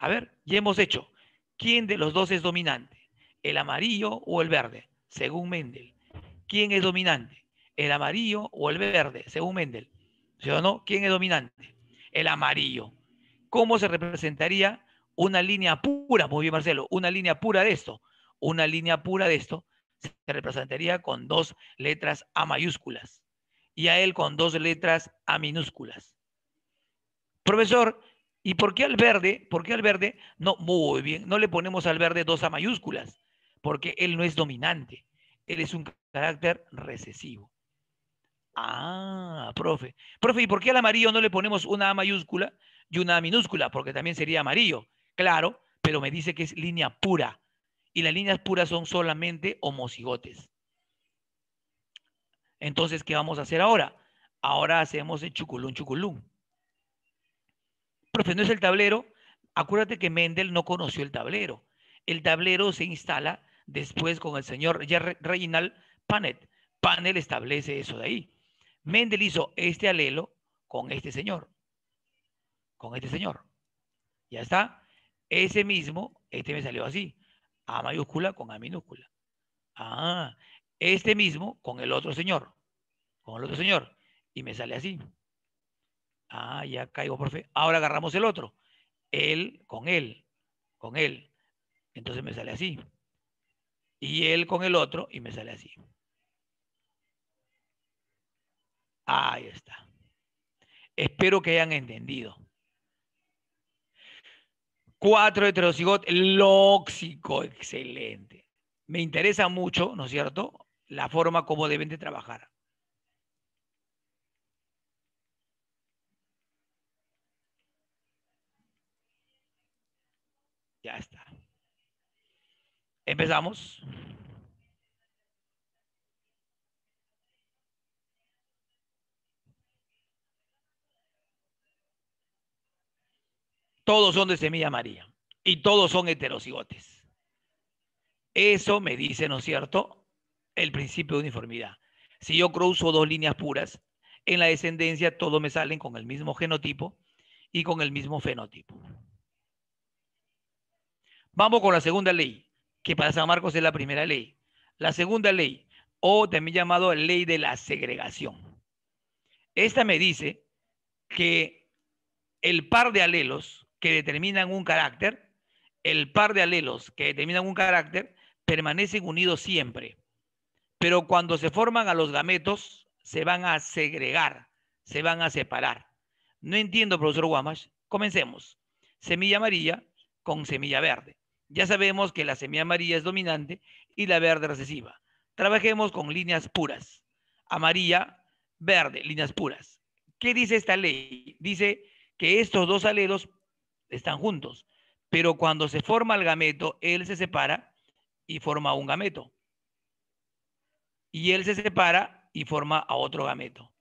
A ver, ya hemos hecho. ¿Quién de los dos es dominante? ¿El amarillo o el verde? Según Mendel. ¿quién es dominante? ¿El amarillo o el verde? Según Mendel. ¿Sí o no? ¿Quién es dominante? El amarillo. ¿Cómo se representaría una línea pura? Muy bien, Marcelo, una línea pura de esto. Una línea pura de esto se representaría con dos letras A mayúsculas y a él con dos letras A minúsculas. Profesor, ¿y por qué al verde? ¿Por qué al verde? No, muy bien, no le ponemos al verde dos A mayúsculas, porque él no es dominante, él es un Carácter recesivo. Ah, profe. Profe, ¿y por qué al amarillo no le ponemos una A mayúscula y una minúscula? Porque también sería amarillo. Claro, pero me dice que es línea pura. Y las líneas puras son solamente homocigotes. Entonces, ¿qué vamos a hacer ahora? Ahora hacemos el chuculún, chuculún. Profe, ¿no es el tablero? Acuérdate que Mendel no conoció el tablero. El tablero se instala después con el señor Reginald panel, Panel establece eso de ahí. Mendel hizo este alelo con este señor. Con este señor. Ya está. Ese mismo, este me salió así. A mayúscula con A minúscula. Ah, este mismo con el otro señor. Con el otro señor. Y me sale así. Ah, ya caigo, por profe. Ahora agarramos el otro. Él con él. Con él. Entonces me sale así. Y él con el otro y me sale así. Ahí está. Espero que hayan entendido. Cuatro heterocigot lóxico, excelente. Me interesa mucho, ¿no es cierto?, la forma como deben de trabajar. Ya está. Empezamos. todos son de semilla María y todos son heterocigotes. Eso me dice, ¿no es cierto?, el principio de uniformidad. Si yo cruzo dos líneas puras, en la descendencia todos me salen con el mismo genotipo y con el mismo fenotipo. Vamos con la segunda ley, que para San Marcos es la primera ley. La segunda ley, o también llamado ley de la segregación. Esta me dice que el par de alelos que determinan un carácter, el par de alelos que determinan un carácter, permanecen unidos siempre. Pero cuando se forman a los gametos, se van a segregar, se van a separar. No entiendo, profesor Guamash. Comencemos. Semilla amarilla con semilla verde. Ya sabemos que la semilla amarilla es dominante y la verde recesiva. Trabajemos con líneas puras. Amarilla, verde, líneas puras. ¿Qué dice esta ley? Dice que estos dos alelos están juntos. Pero cuando se forma el gameto, él se separa y forma un gameto. Y él se separa y forma a otro gameto.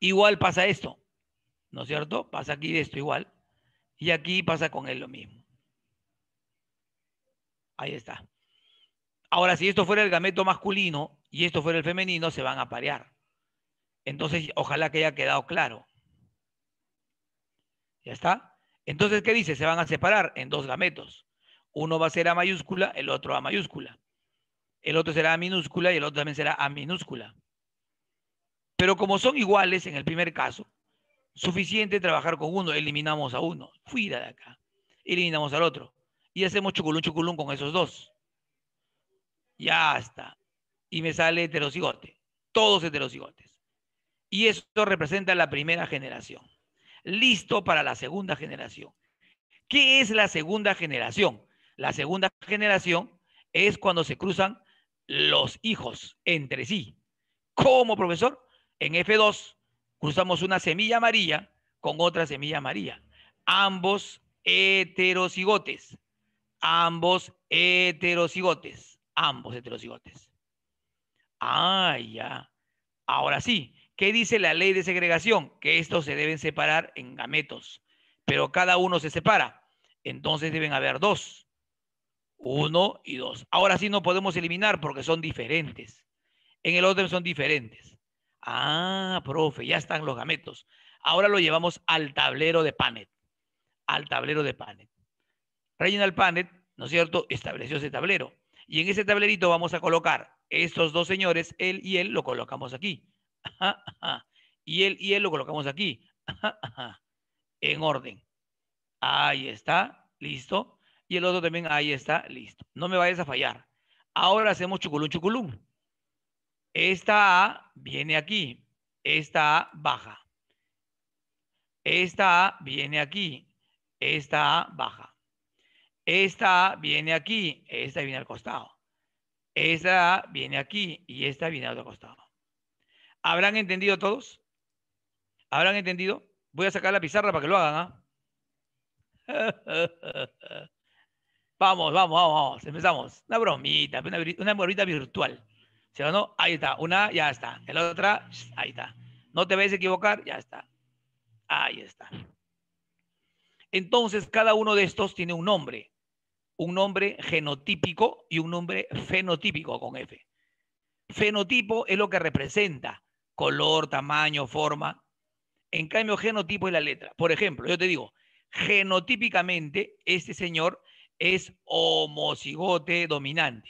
Igual pasa esto, ¿no es cierto? Pasa aquí esto igual. Y aquí pasa con él lo mismo. Ahí está. Ahora, si esto fuera el gameto masculino y esto fuera el femenino, se van a parear. Entonces, ojalá que haya quedado claro. ¿Ya está? Entonces, ¿qué dice? Se van a separar en dos gametos. Uno va a ser A mayúscula, el otro A mayúscula. El otro será A minúscula y el otro también será A minúscula. Pero como son iguales en el primer caso, suficiente trabajar con uno, eliminamos a uno, fuera de acá, eliminamos al otro. Y hacemos chuculún, chuculún con esos dos. Ya está. Y me sale heterocigote. Todos heterocigotes. Y esto representa la primera generación listo para la segunda generación. ¿Qué es la segunda generación? La segunda generación es cuando se cruzan los hijos entre sí. ¿Cómo, profesor? En F2 cruzamos una semilla amarilla con otra semilla amarilla. Ambos heterocigotes. Ambos heterocigotes. Ambos heterocigotes. Ah, ya. Ahora sí, ¿Qué dice la ley de segregación? Que estos se deben separar en gametos, pero cada uno se separa. Entonces deben haber dos, uno y dos. Ahora sí no podemos eliminar porque son diferentes. En el orden son diferentes. Ah, profe, ya están los gametos. Ahora lo llevamos al tablero de Panet. Al tablero de Panet. Reginald Panet, ¿no es cierto?, estableció ese tablero. Y en ese tablerito vamos a colocar estos dos señores, él y él, lo colocamos aquí. Y el, y lo colocamos aquí. en orden. Ahí está, listo. Y el otro también, ahí está, listo. No me vayas a fallar. Ahora hacemos chuculú, chuculú, Esta A viene aquí. Esta A baja. Esta A viene aquí. Esta A baja. Esta A viene aquí. Esta viene al costado. Esta A viene aquí y esta viene al otro costado. ¿Habrán entendido todos? ¿Habrán entendido? Voy a sacar la pizarra para que lo hagan. ¿ah? vamos, vamos, vamos, empezamos. Una bromita, una, bromita virtual. no? Ahí está. Una, ya está. La otra, ahí está. No te vayas a equivocar, ya está. Ahí está. Entonces, cada uno de estos tiene un nombre. Un nombre genotípico y un nombre fenotípico con F. Fenotipo es lo que representa color, tamaño, forma. En cambio, genotipo es la letra. Por ejemplo, yo te digo, genotípicamente este señor es homocigote dominante.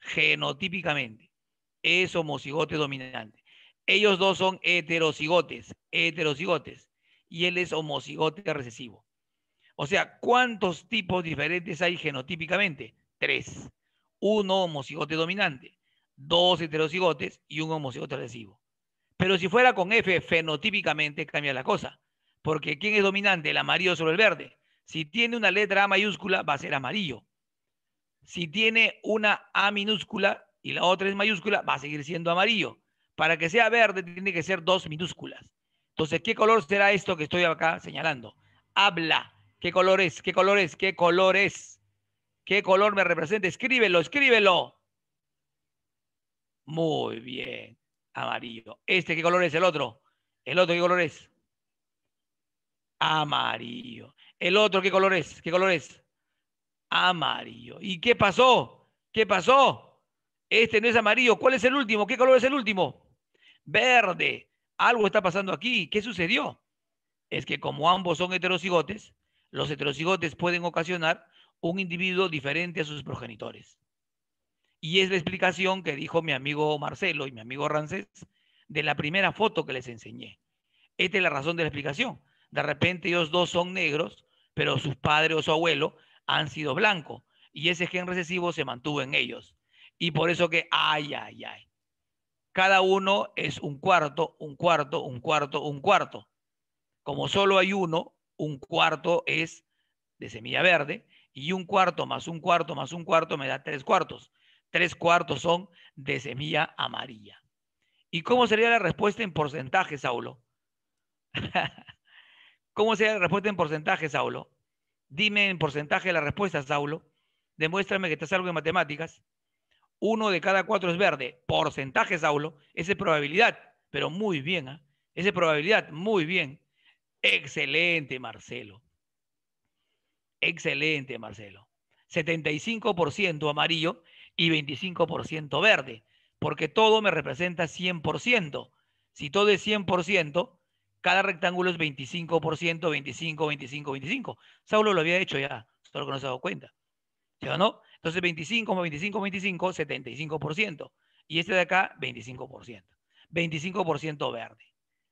Genotípicamente es homocigote dominante. Ellos dos son heterocigotes, heterocigotes. Y él es homocigote recesivo. O sea, ¿cuántos tipos diferentes hay genotípicamente? Tres. Uno homocigote dominante, dos heterocigotes y un homocigote recesivo. Pero si fuera con F, fenotípicamente cambia la cosa. Porque ¿quién es dominante? El amarillo sobre el verde. Si tiene una letra A mayúscula, va a ser amarillo. Si tiene una A minúscula y la otra es mayúscula, va a seguir siendo amarillo. Para que sea verde, tiene que ser dos minúsculas. Entonces, ¿qué color será esto que estoy acá señalando? Habla. ¿Qué color es? ¿Qué color es? ¿Qué color es? ¿Qué color me representa? Escríbelo, escríbelo. Muy bien amarillo. ¿Este qué color es el otro? ¿El otro qué color es? Amarillo. ¿El otro qué color es? ¿Qué color es? Amarillo. ¿Y qué pasó? ¿Qué pasó? Este no es amarillo. ¿Cuál es el último? ¿Qué color es el último? Verde. Algo está pasando aquí. ¿Qué sucedió? Es que como ambos son heterocigotes, los heterocigotes pueden ocasionar un individuo diferente a sus progenitores. Y es la explicación que dijo mi amigo Marcelo y mi amigo Rancés de la primera foto que les enseñé. Esta es la razón de la explicación. De repente ellos dos son negros, pero sus padres o su abuelo han sido blancos. Y ese gen recesivo se mantuvo en ellos. Y por eso que, ay, ay, ay. Cada uno es un cuarto, un cuarto, un cuarto, un cuarto. Como solo hay uno, un cuarto es de semilla verde. Y un cuarto más un cuarto más un cuarto me da tres cuartos tres cuartos son de semilla amarilla. ¿Y cómo sería la respuesta en porcentaje, Saulo? ¿Cómo sería la respuesta en porcentaje, Saulo? Dime en porcentaje la respuesta, Saulo. Demuéstrame que estás algo en matemáticas. Uno de cada cuatro es verde. Porcentaje, Saulo. Esa es probabilidad, pero muy bien. ¿eh? Esa es probabilidad, muy bien. Excelente, Marcelo. Excelente, Marcelo. 75% amarillo y 25% verde, porque todo me representa 100%. Si todo es 100%, cada rectángulo es 25%, 25, 25, 25. Saulo lo había hecho ya, solo que no se ha dado cuenta. ¿Sí o no? Entonces 25 más 25, 25, 75%. Y este de acá, 25%. 25% verde.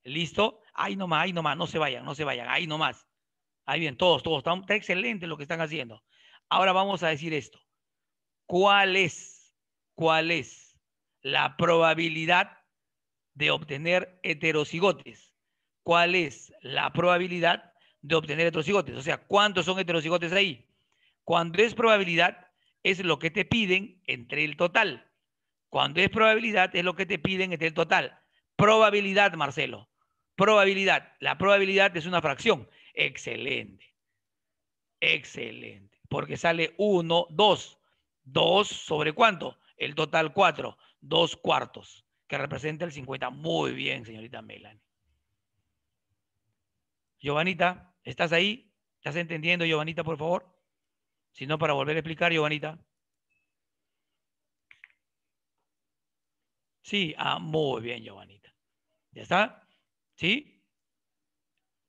¿Listo? Ahí nomás, ahí nomás, no se vayan, no se vayan, ahí nomás. Ahí bien, todos, todos, está, está excelente lo que están haciendo. Ahora vamos a decir esto cuál es, cuál es la probabilidad de obtener heterocigotes. ¿Cuál es la probabilidad de obtener heterocigotes? O sea, ¿cuántos son heterocigotes ahí? Cuando es probabilidad, es lo que te piden entre el total. Cuando es probabilidad, es lo que te piden entre el total. Probabilidad, Marcelo. Probabilidad. La probabilidad es una fracción. Excelente. Excelente. Porque sale 1, 2. ¿Dos sobre cuánto? El total cuatro, dos cuartos, que representa el 50. Muy bien, señorita Melanie. Giovanita, ¿estás ahí? ¿Estás entendiendo, Giovanita, por favor? Si no, para volver a explicar, Giovanita. Sí, ah, muy bien, Giovanita. ¿Ya está? ¿Sí?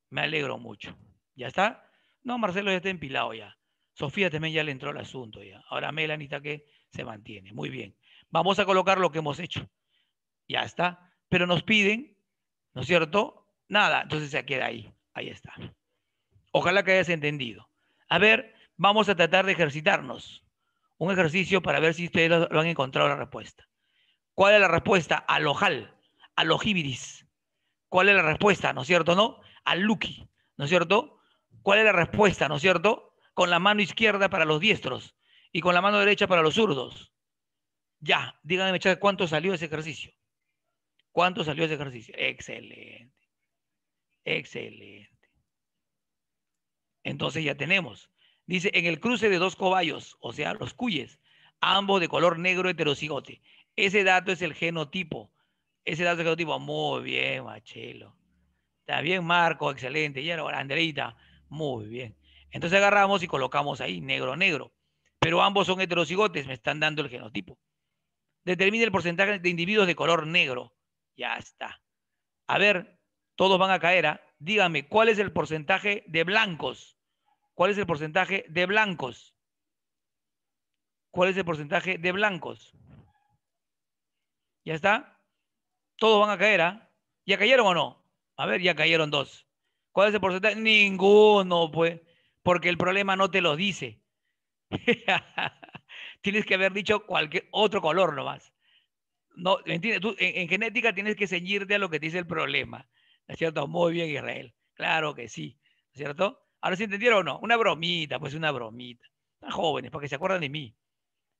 Me alegro mucho. ¿Ya está? No, Marcelo ya está empilado ya. Sofía también ya le entró el asunto. Ya. Ahora Melanita que se mantiene. Muy bien. Vamos a colocar lo que hemos hecho. Ya está. Pero nos piden, ¿no es cierto? Nada. Entonces se queda ahí. Ahí está. Ojalá que hayas entendido. A ver, vamos a tratar de ejercitarnos. Un ejercicio para ver si ustedes lo, han encontrado la respuesta. ¿Cuál es la respuesta? Al ojal, al ojibiris. ¿Cuál es la respuesta? ¿No es cierto? ¿No? Al luki. ¿No es cierto? ¿Cuál es la respuesta? ¿No es cierto? con la mano izquierda para los diestros y con la mano derecha para los zurdos. Ya, díganme, ¿cuánto salió ese ejercicio? ¿Cuánto salió ese ejercicio? Excelente. Excelente. Entonces ya tenemos. Dice, en el cruce de dos cobayos, o sea, los cuyes, ambos de color negro heterocigote. Ese dato es el genotipo. Ese dato es el genotipo. Muy bien, Machelo. Está bien, Marco, excelente. Y ahora, Andreita, muy bien. Entonces agarramos y colocamos ahí negro, negro. Pero ambos son heterocigotes, me están dando el genotipo. Determine el porcentaje de individuos de color negro. Ya está. A ver, todos van a caer. ¿ah? Dígame, ¿cuál es el porcentaje de blancos? ¿Cuál es el porcentaje de blancos? ¿Cuál es el porcentaje de blancos? ¿Ya está? Todos van a caer, ¿ah? ¿Ya cayeron o no? A ver, ya cayeron dos. ¿Cuál es el porcentaje? Ninguno, pues porque el problema no te lo dice. tienes que haber dicho cualquier otro color nomás. No, ¿entiendes? en, genética tienes que ceñirte a lo que te dice el problema. ¿No es cierto? Muy bien, Israel. Claro que sí. ¿No es cierto? Ahora sí entendieron o no. Una bromita, pues una bromita. Están jóvenes, para que se acuerdan de mí.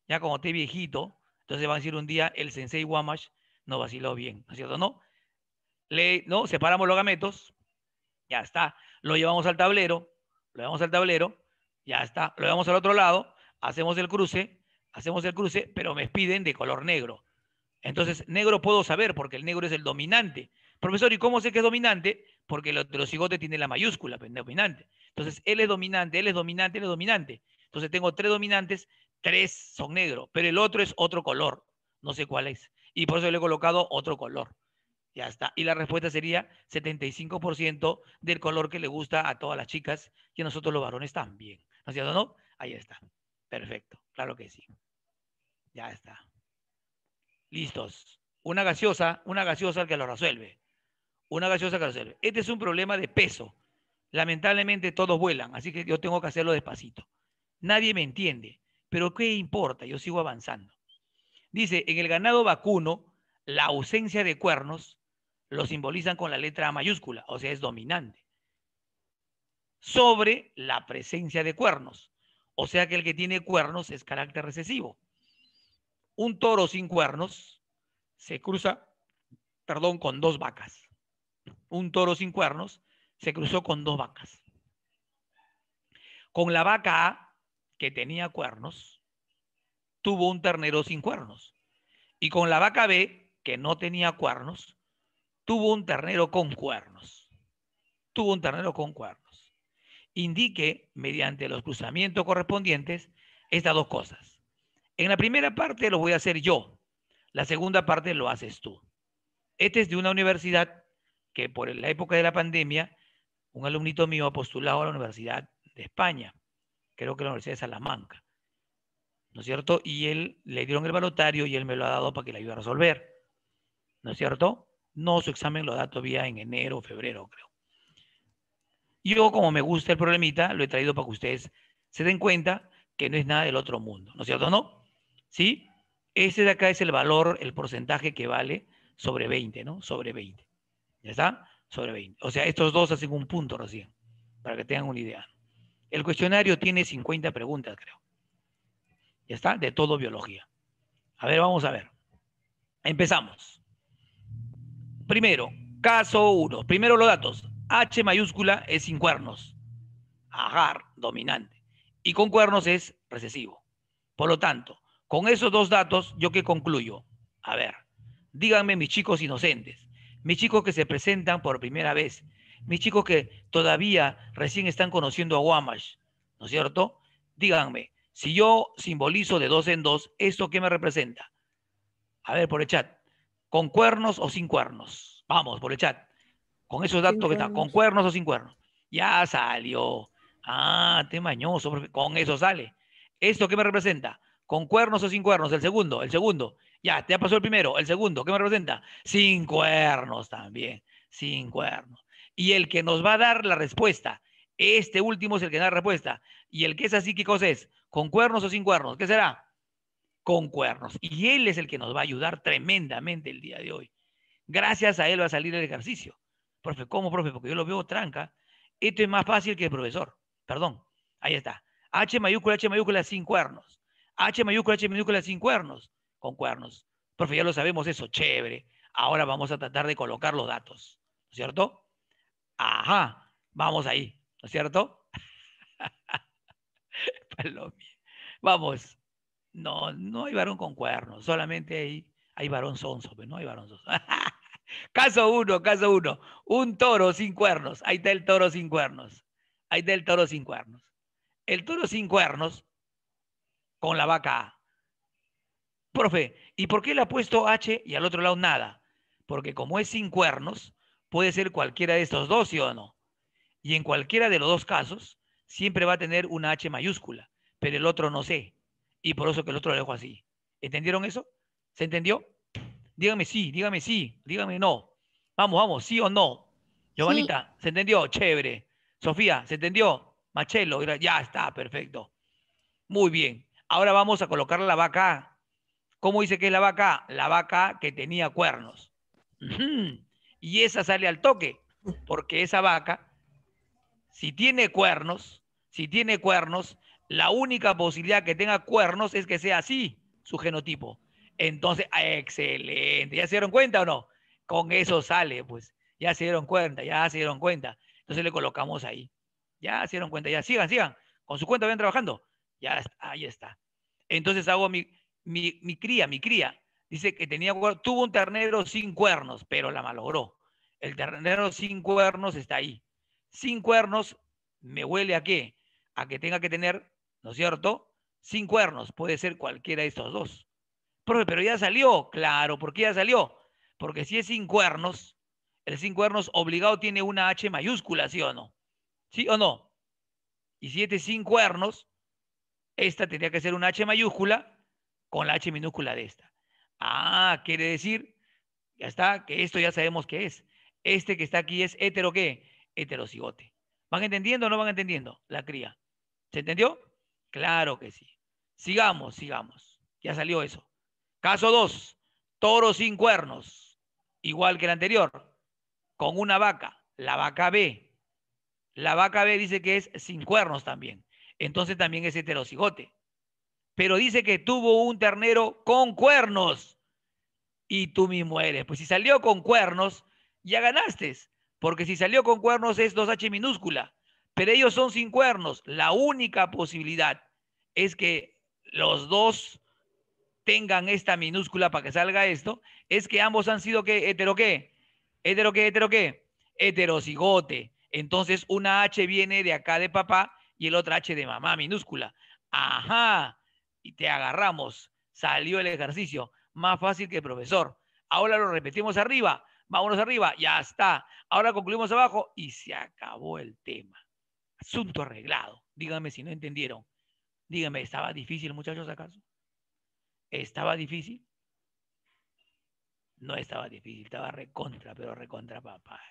Ya como esté viejito, entonces van a decir un día, el sensei Wamash no vaciló bien. ¿No es cierto? No. Le, no, separamos los gametos. Ya está. Lo llevamos al tablero lo llevamos al tablero, ya está, lo llevamos al otro lado, hacemos el cruce, hacemos el cruce, pero me piden de color negro. Entonces, negro puedo saber porque el negro es el dominante. Profesor, ¿y cómo sé que es dominante? Porque los cigotes tienen tiene la mayúscula, pues, dominante. Entonces, él es dominante, él es dominante, él es dominante. Entonces, tengo tres dominantes, tres son negro, pero el otro es otro color. No sé cuál es. Y por eso le he colocado otro color. Ya está. Y la respuesta sería 75% del color que le gusta a todas las chicas y a nosotros los varones también. ¿No es cierto? ¿No? Ahí está. Perfecto. Claro que sí. Ya está. Listos. Una gaseosa, una gaseosa que lo resuelve. Una gaseosa que lo resuelve. Este es un problema de peso. Lamentablemente todos vuelan, así que yo tengo que hacerlo despacito. Nadie me entiende, pero ¿qué importa? Yo sigo avanzando. Dice, en el ganado vacuno, la ausencia de cuernos lo simbolizan con la letra A mayúscula, o sea, es dominante, sobre la presencia de cuernos. O sea que el que tiene cuernos es carácter recesivo. Un toro sin cuernos se cruza, perdón, con dos vacas. Un toro sin cuernos se cruzó con dos vacas. Con la vaca A, que tenía cuernos, tuvo un ternero sin cuernos. Y con la vaca B, que no tenía cuernos, tuvo un ternero con cuernos. Tuvo un ternero con cuernos. Indique, mediante los cruzamientos correspondientes, estas dos cosas. En la primera parte lo voy a hacer yo. La segunda parte lo haces tú. Este es de una universidad que por la época de la pandemia, un alumnito mío ha postulado a la Universidad de España, creo que la Universidad de Salamanca, ¿no es cierto? Y él le dieron el balotario y él me lo ha dado para que le ayude a resolver, ¿no es cierto? No, su examen lo da todavía en enero o febrero, creo. Yo, como me gusta el problemita, lo he traído para que ustedes se den cuenta que no es nada del otro mundo, ¿no es cierto? ¿No? ¿Sí? Ese de acá es el valor, el porcentaje que vale sobre 20, ¿no? Sobre 20. ¿Ya está? Sobre 20. O sea, estos dos hacen un punto recién, para que tengan una idea. El cuestionario tiene 50 preguntas, creo. ¿Ya está? De todo biología. A ver, vamos a ver. Empezamos. Primero, caso uno. Primero los datos. H mayúscula es sin cuernos. Agar, dominante. Y con cuernos es recesivo. Por lo tanto, con esos dos datos, ¿yo qué concluyo? A ver, díganme mis chicos inocentes, mis chicos que se presentan por primera vez, mis chicos que todavía recién están conociendo a Guamash, ¿no es cierto? Díganme, si yo simbolizo de dos en dos, ¿esto qué me representa? A ver, por el chat. ¿Con cuernos o sin cuernos? Vamos, por el chat. Con esos datos que están, ¿con cuernos o sin cuernos? Ya salió. Ah, te mañoso, con eso sale. ¿Esto qué me representa? ¿Con cuernos o sin cuernos? El segundo, el segundo. Ya, te ha pasado el primero, el segundo. ¿Qué me representa? Sin cuernos también, sin cuernos. Y el que nos va a dar la respuesta, este último es el que da la respuesta. Y el que es así, ¿qué cosa es? ¿Con cuernos o sin cuernos? ¿Qué será? con cuernos. Y Él es el que nos va a ayudar tremendamente el día de hoy. Gracias a Él va a salir el ejercicio. Profe, ¿cómo, profe? Porque yo lo veo tranca. Esto es más fácil que el profesor. Perdón, ahí está. H mayúscula, H mayúscula sin cuernos. H mayúscula, H mayúscula sin cuernos. Con cuernos. Profe, ya lo sabemos eso, chévere. Ahora vamos a tratar de colocar los datos, ¿no es cierto? Ajá, vamos ahí, ¿no es cierto? Vamos. No, no hay varón con cuernos, solamente hay, hay varón sonso, pero pues, no hay varón sonso. caso uno, caso uno. Un toro sin cuernos. Ahí está el toro sin cuernos. Ahí está el toro sin cuernos. El toro sin cuernos con la vaca A Profe, ¿y por qué le ha puesto H y al otro lado nada? Porque como es sin cuernos, puede ser cualquiera de estos dos, ¿sí o no? Y en cualquiera de los dos casos, siempre va a tener una H mayúscula, pero el otro no sé y por eso que el otro lo dejo así. ¿Entendieron eso? ¿Se entendió? Dígame sí, dígame sí, dígame no. Vamos, vamos, sí o no. Giovanita, ¿se entendió? Chévere. Sofía, ¿se entendió? Machelo, ya está, perfecto. Muy bien. Ahora vamos a colocar la vaca. ¿Cómo dice que es la vaca? La vaca que tenía cuernos. Y esa sale al toque, porque esa vaca, si tiene cuernos, si tiene cuernos, la única posibilidad que tenga cuernos es que sea así su genotipo. Entonces, ah, excelente. ¿Ya se dieron cuenta o no? Con eso sale, pues. Ya se dieron cuenta, ya se dieron cuenta. Entonces le colocamos ahí. Ya se dieron cuenta, ya sigan, sigan. Con su cuenta bien trabajando. Ya está, ahí está. Entonces hago mi, mi, cría, mi cría. Dice que tenía, tuvo un ternero sin cuernos, pero la malogró. El ternero sin cuernos está ahí. Sin cuernos, ¿me huele a qué? A que tenga que tener ¿no es cierto? Sin cuernos, puede ser cualquiera de estos dos. Profe, pero ya salió, claro, ¿por qué ya salió? Porque si es sin cuernos, el sin cuernos obligado tiene una H mayúscula, ¿sí o no? ¿Sí o no? Y si este es sin cuernos, esta tendría que ser una H mayúscula con la H minúscula de esta. Ah, quiere decir, ya está, que esto ya sabemos qué es. Este que está aquí es hetero qué? Heterocigote. ¿Van entendiendo o no van entendiendo la cría? ¿Se entendió? Claro que sí. Sigamos, sigamos. Ya salió eso. Caso 2. Toro sin cuernos, igual que el anterior, con una vaca, la vaca B. La vaca B dice que es sin cuernos también. Entonces también es heterocigote. Pero dice que tuvo un ternero con cuernos. Y tú mismo eres. Pues si salió con cuernos, ya ganaste. Porque si salió con cuernos es 2H minúscula. Pero ellos son sin cuernos. La única posibilidad es que los dos tengan esta minúscula para que salga esto, es que ambos han sido que hetero qué, hetero qué, hetero qué, heterocigote. Entonces una H viene de acá de papá y el otro H de mamá minúscula. Ajá, y te agarramos. Salió el ejercicio, más fácil que el profesor. Ahora lo repetimos arriba, vámonos arriba, ya está. Ahora concluimos abajo y se acabó el tema. Asunto arreglado. Díganme si no entendieron. Dígame, ¿estaba difícil, muchachos, acaso? ¿Estaba difícil? No estaba difícil, estaba recontra, pero recontra papá.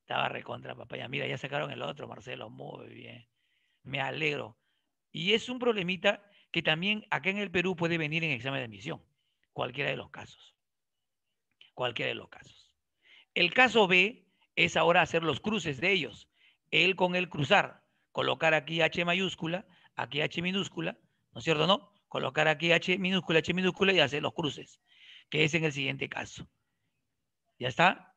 Estaba recontra papá. Ya mira, ya sacaron el otro, Marcelo, muy bien. Me alegro. Y es un problemita que también acá en el Perú puede venir en examen de admisión, cualquiera de los casos. Cualquiera de los casos. El caso B es ahora hacer los cruces de ellos. Él con el cruzar, colocar aquí H mayúscula, aquí H minúscula, ¿no es cierto? No, colocar aquí H minúscula, H minúscula y hacer los cruces, que es en el siguiente caso. ¿Ya está?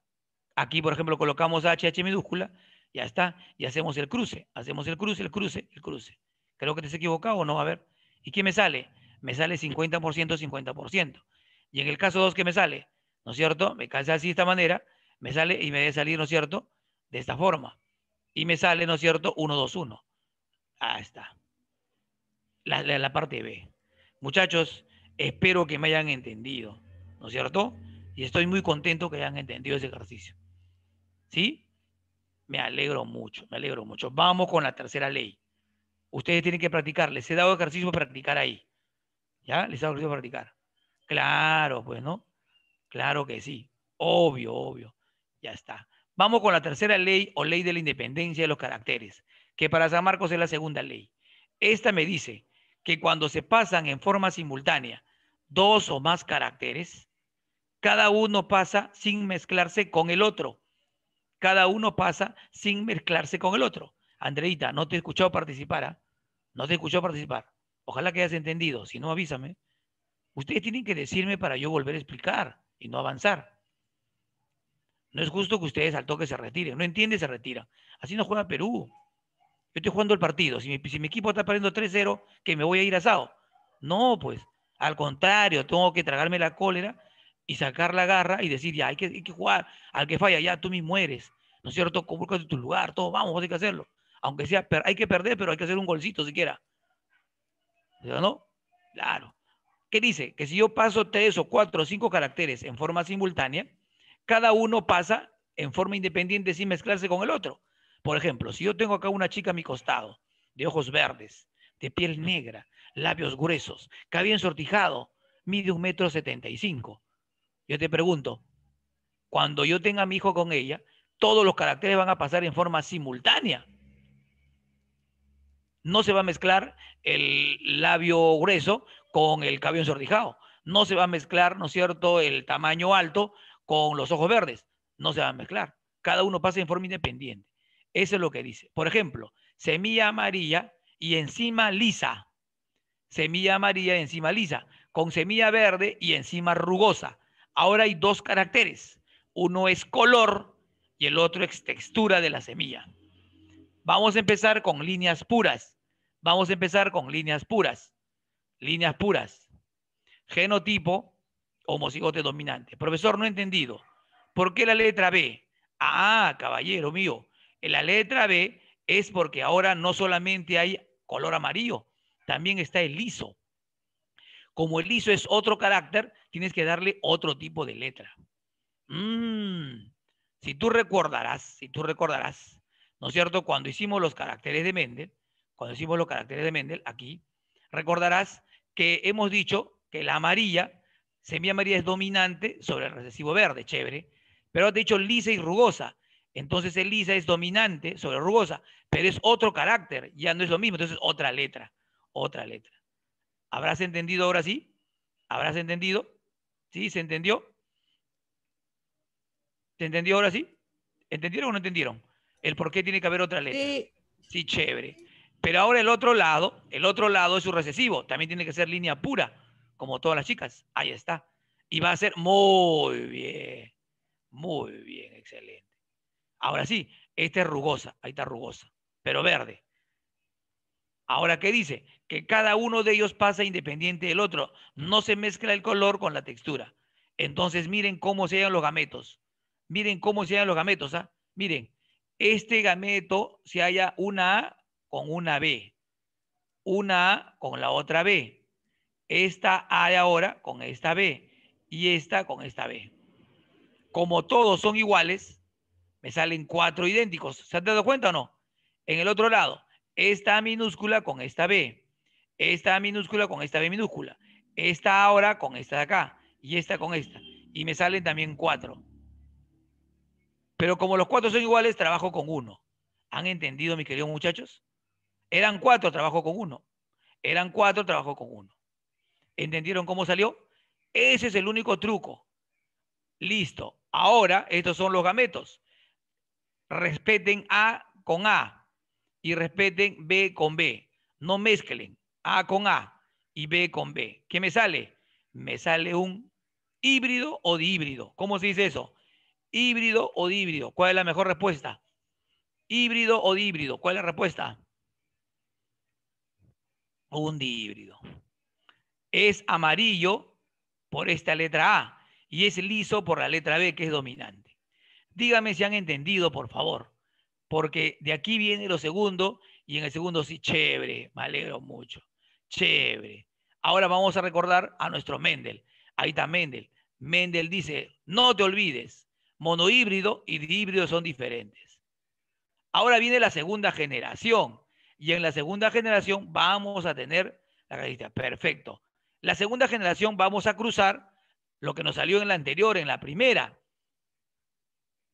Aquí, por ejemplo, colocamos H, H minúscula, ya está, y hacemos el cruce, hacemos el cruce, el cruce, el cruce. Creo que te has equivocado o no, a ver. ¿Y qué me sale? Me sale 50%, 50%. Y en el caso 2, ¿qué me sale? ¿No es cierto? Me cansa así de esta manera, me sale y me debe salir, ¿no es cierto? De esta forma. Y me sale, ¿no es cierto? 1, 2, 1. Ahí está la, parte B. Muchachos, espero que me hayan entendido, ¿no es cierto? Y estoy muy contento que hayan entendido ese ejercicio. ¿Sí? Me alegro mucho, me alegro mucho. Vamos con la tercera ley. Ustedes tienen que practicar. Les he dado ejercicio para practicar ahí. ¿Ya? Les he dado ejercicio para practicar. Claro, pues, ¿no? Claro que sí. Obvio, obvio. Ya está. Vamos con la tercera ley o ley de la independencia de los caracteres, que para San Marcos es la segunda ley. Esta me dice, que cuando se pasan en forma simultánea dos o más caracteres, cada uno pasa sin mezclarse con el otro. Cada uno pasa sin mezclarse con el otro. Andreita, no te he escuchado participar. ¿ah? No te he escuchado participar. Ojalá que hayas entendido. Si no, avísame. Ustedes tienen que decirme para yo volver a explicar y no avanzar. No es justo que ustedes al toque se retiren. No entiende, se retira. Así no juega Perú. Yo estoy jugando el partido. Si mi, equipo está perdiendo 3-0, que me voy a ir asado. No, pues. Al contrario, tengo que tragarme la cólera y sacar la garra y decir, ya, hay que, jugar. Al que falla, ya, tú me mueres ¿No es cierto? de tu lugar. todo, vamos, hay que hacerlo. Aunque sea, hay que perder, pero hay que hacer un golcito siquiera. ¿No? Claro. ¿Qué dice? Que si yo paso tres o cuatro o cinco caracteres en forma simultánea, cada uno pasa en forma independiente sin mezclarse con el otro. Por ejemplo, si yo tengo acá una chica a mi costado, de ojos verdes, de piel negra, labios gruesos, cabello ensortijado, mide un metro setenta y cinco. Yo te pregunto, cuando yo tenga a mi hijo con ella, todos los caracteres van a pasar en forma simultánea. No se va a mezclar el labio grueso con el cabello ensortijado. No se va a mezclar, ¿no es cierto?, el tamaño alto con los ojos verdes. No se va a mezclar. Cada uno pasa en forma independiente. Eso es lo que dice. Por ejemplo, semilla amarilla y encima lisa. Semilla amarilla y encima lisa. Con semilla verde y encima rugosa. Ahora hay dos caracteres. Uno es color y el otro es textura de la semilla. Vamos a empezar con líneas puras. Vamos a empezar con líneas puras. Líneas puras. Genotipo, homocigote dominante. Profesor, no he entendido. ¿Por qué la letra B? Ah, caballero mío, la letra B es porque ahora no solamente hay color amarillo, también está el liso. Como el liso es otro carácter, tienes que darle otro tipo de letra. Mm, si tú recordarás, si tú recordarás, ¿no es cierto? Cuando hicimos los caracteres de Mendel, cuando hicimos los caracteres de Mendel aquí, recordarás que hemos dicho que la amarilla, semilla amarilla es dominante sobre el recesivo verde, chévere, pero has dicho lisa y rugosa. Entonces Elisa es dominante sobre rugosa, pero es otro carácter, ya no es lo mismo, entonces otra letra, otra letra. ¿Habrás entendido ahora sí? ¿Habrás entendido? ¿Sí? ¿Se entendió? ¿Se entendió ahora sí? ¿Entendieron o no entendieron? El por qué tiene que haber otra letra. Sí. Sí, chévere. Pero ahora el otro lado, el otro lado es su recesivo, también tiene que ser línea pura, como todas las chicas. Ahí está. Y va a ser muy bien, muy bien, excelente. Ahora sí, esta es rugosa, ahí está rugosa, pero verde. Ahora, ¿qué dice? Que cada uno de ellos pasa independiente del otro. No se mezcla el color con la textura. Entonces, miren cómo se hallan los gametos. Miren cómo se hallan los gametos. ¿ah? Miren, este gameto se halla una A con una B. Una A con la otra B. Esta A de ahora con esta B. Y esta con esta B. Como todos son iguales, me salen cuatro idénticos. ¿Se han dado cuenta o no? En el otro lado, esta minúscula con esta B, esta minúscula con esta B minúscula, esta ahora con esta de acá y esta con esta. Y me salen también cuatro. Pero como los cuatro son iguales, trabajo con uno. ¿Han entendido, mis queridos muchachos? Eran cuatro, trabajo con uno. Eran cuatro, trabajo con uno. ¿Entendieron cómo salió? Ese es el único truco. Listo. Ahora, estos son los gametos respeten A con A y respeten B con B. No mezclen A con A y B con B. ¿Qué me sale? Me sale un híbrido o híbrido. ¿Cómo se dice eso? Híbrido o híbrido. ¿Cuál es la mejor respuesta? Híbrido o híbrido. ¿Cuál es la respuesta? Un dihíbrido. Es amarillo por esta letra A y es liso por la letra B que es dominante. Dígame si han entendido, por favor, porque de aquí viene lo segundo y en el segundo sí, chévere, me alegro mucho, chévere. Ahora vamos a recordar a nuestro Mendel. Ahí está Mendel. Mendel dice, no te olvides, monohíbrido y híbrido son diferentes. Ahora viene la segunda generación y en la segunda generación vamos a tener la característica. Perfecto. La segunda generación vamos a cruzar lo que nos salió en la anterior, en la primera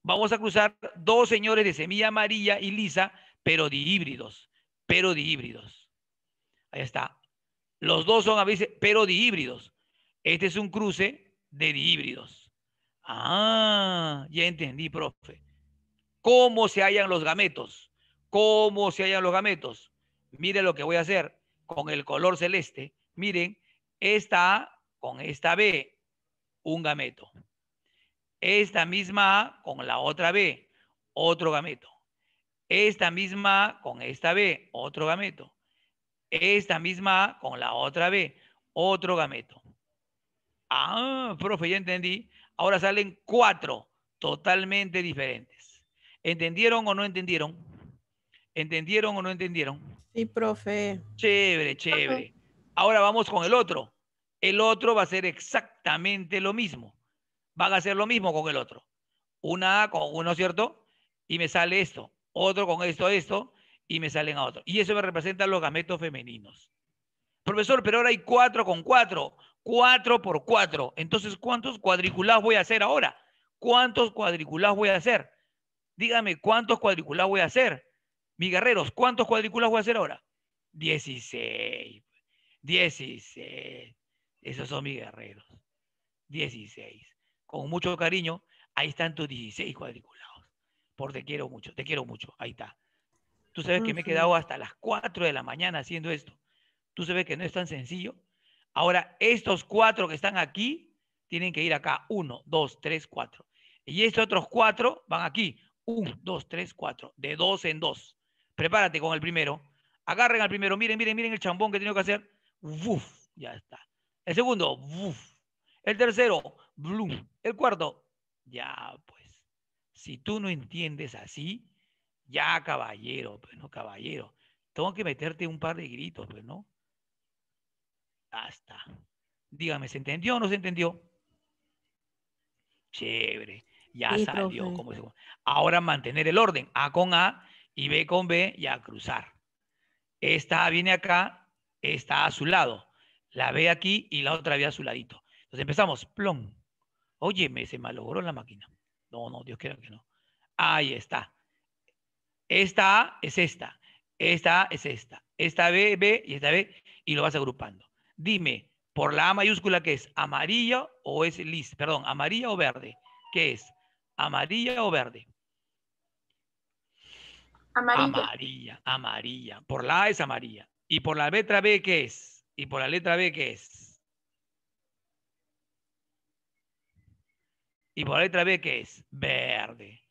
vamos a cruzar dos señores de semilla amarilla y lisa, pero de híbridos, pero de híbridos. Ahí está. Los dos son a veces, pero de híbridos. Este es un cruce de híbridos. Ah, ya entendí, profe. ¿Cómo se hallan los gametos? ¿Cómo se hallan los gametos? Miren lo que voy a hacer con el color celeste. Miren, esta A con esta B, un gameto. Esta misma A con la otra B, otro gameto. Esta misma A con esta B, otro gameto. Esta misma A con la otra B, otro gameto. Ah, profe, ya entendí. Ahora salen cuatro totalmente diferentes. ¿Entendieron o no entendieron? ¿Entendieron o no entendieron? Sí, profe. Chévere, chévere. Ahora vamos con el otro. El otro va a ser exactamente lo mismo van a hacer lo mismo con el otro. Una con uno, ¿cierto? Y me sale esto. Otro con esto, esto, y me salen a otro. Y eso me representa los gametos femeninos. Profesor, pero ahora hay cuatro con cuatro. Cuatro por cuatro. Entonces, ¿cuántos cuadriculados voy a hacer ahora? ¿Cuántos cuadriculados voy a hacer? Dígame, ¿cuántos cuadriculados voy a hacer? Mis guerreros, ¿cuántos cuadriculados voy a hacer ahora? Dieciséis. Dieciséis. Esos son mis guerreros. Dieciséis con mucho cariño, ahí están tus 16 cuadriculados. Por te quiero mucho, te quiero mucho, ahí está. Tú sabes que me he quedado hasta las 4 de la mañana haciendo esto. Tú sabes que no es tan sencillo. Ahora, estos cuatro que están aquí tienen que ir acá. Uno, dos, tres, cuatro. Y estos otros cuatro van aquí. Un, dos, tres, cuatro. De dos en dos. Prepárate con el primero. Agarren al primero. Miren, miren, miren el chambón que tengo que hacer. Uf, ya está. El segundo, uf. El tercero, Bloom. El cuarto, ya pues, si tú no entiendes así, ya caballero, pues no, caballero, tengo que meterte un par de gritos, pues no. Hasta. Dígame, ¿se entendió o no se entendió? Chévere, ya salió. Ahora mantener el orden, A con A y B con B y a cruzar. Esta viene acá, está a su lado, la B aquí y la otra ve a su ladito. Entonces empezamos, Plum Oye, me se malogró la máquina. No, no, Dios quiera que no. Ahí está. Esta A es esta. Esta A es esta. Esta B, B y esta B. Y lo vas agrupando. Dime, por la A mayúscula, que es? ¿Amarilla o es lis? Perdón, amarilla o verde. ¿Qué es? ¿Amarilla o verde? Amarilla. Amarilla, Por la A es amarilla. Y por la letra B, ¿qué es? Y por la letra B, ¿qué es? Y por la letra B, ¿qué es? Verde.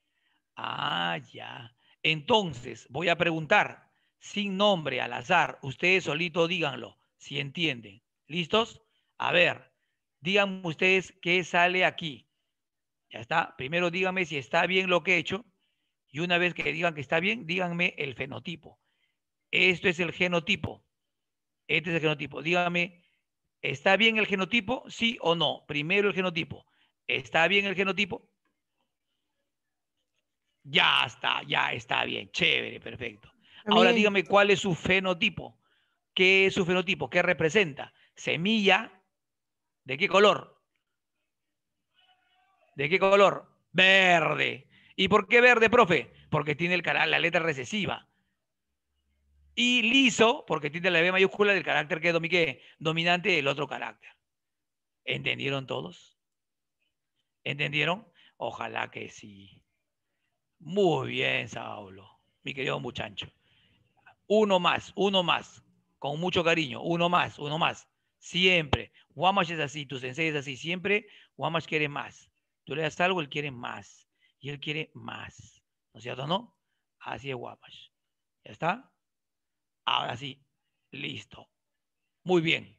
Ah, ya. Entonces, voy a preguntar, sin nombre, al azar, ustedes solito díganlo, si entienden. ¿Listos? A ver, díganme ustedes qué sale aquí. Ya está. Primero díganme si está bien lo que he hecho. Y una vez que digan que está bien, díganme el fenotipo. Esto es el genotipo. Este es el genotipo. Díganme, ¿está bien el genotipo? Sí o no. Primero el genotipo. ¿Está bien el genotipo? Ya está, ya está bien, chévere, perfecto. Ahora dígame cuál es su fenotipo. ¿Qué es su fenotipo? ¿Qué representa? Semilla, ¿de qué color? ¿De qué color? Verde. ¿Y por qué verde, profe? Porque tiene el la letra recesiva. Y liso, porque tiene la B mayúscula del carácter que es dominante del otro carácter. ¿Entendieron todos? ¿Entendieron? Ojalá que sí. Muy bien, Saulo, mi querido muchacho. Uno más, uno más, con mucho cariño, uno más, uno más. Siempre. Guamash es así, tu sensei es así. Siempre Guamash quiere más. Tú le das algo, él quiere más. Y él quiere más. ¿No es cierto, no? Así es Guamash. ¿Ya está? Ahora sí, listo. Muy bien.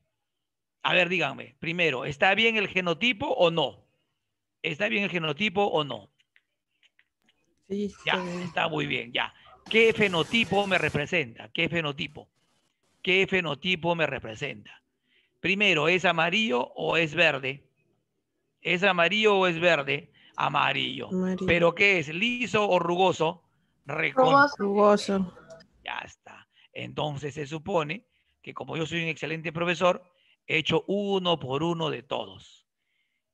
A ver, díganme, primero, ¿está bien el genotipo o no? ¿Está bien el genotipo o no? Sí, está muy bien, ya. ¿Qué fenotipo me representa? ¿Qué fenotipo? ¿Qué fenotipo me representa? Primero, ¿es amarillo o es verde? ¿Es amarillo o es verde? Amarillo. ¿Pero qué es? ¿Liso o rugoso? Rugoso. Ya está. Entonces se supone que como yo soy un excelente profesor, he hecho uno por uno de todos.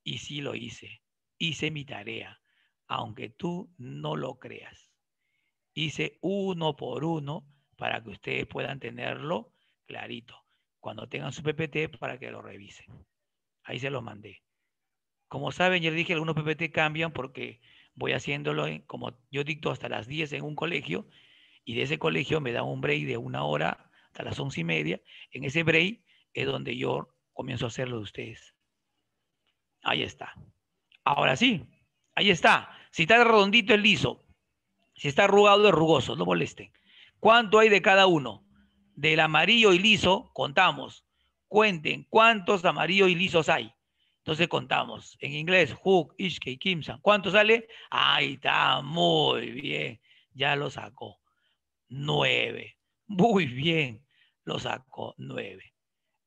Y sí lo hice. Hice mi tarea, aunque tú no lo creas. Hice uno por uno para que ustedes puedan tenerlo clarito. Cuando tengan su PPT para que lo revisen. Ahí se los mandé. Como saben, yo les dije, algunos PPT cambian porque voy haciéndolo, como yo dicto hasta las 10 en un colegio, y de ese colegio me da un break de una hora hasta las once y media. En ese break es donde yo comienzo a hacerlo de ustedes. Ahí está. Ahora sí, ahí está. Si está redondito es liso. Si está arrugado es rugoso, no molesten. ¿Cuánto hay de cada uno? Del amarillo y liso, contamos. Cuenten cuántos amarillos y lisos hay. Entonces contamos. En inglés, Hook, Ishke, Kimsan. ¿Cuánto sale? Ahí está, muy bien. Ya lo sacó. Nueve. Muy bien. Lo sacó, nueve.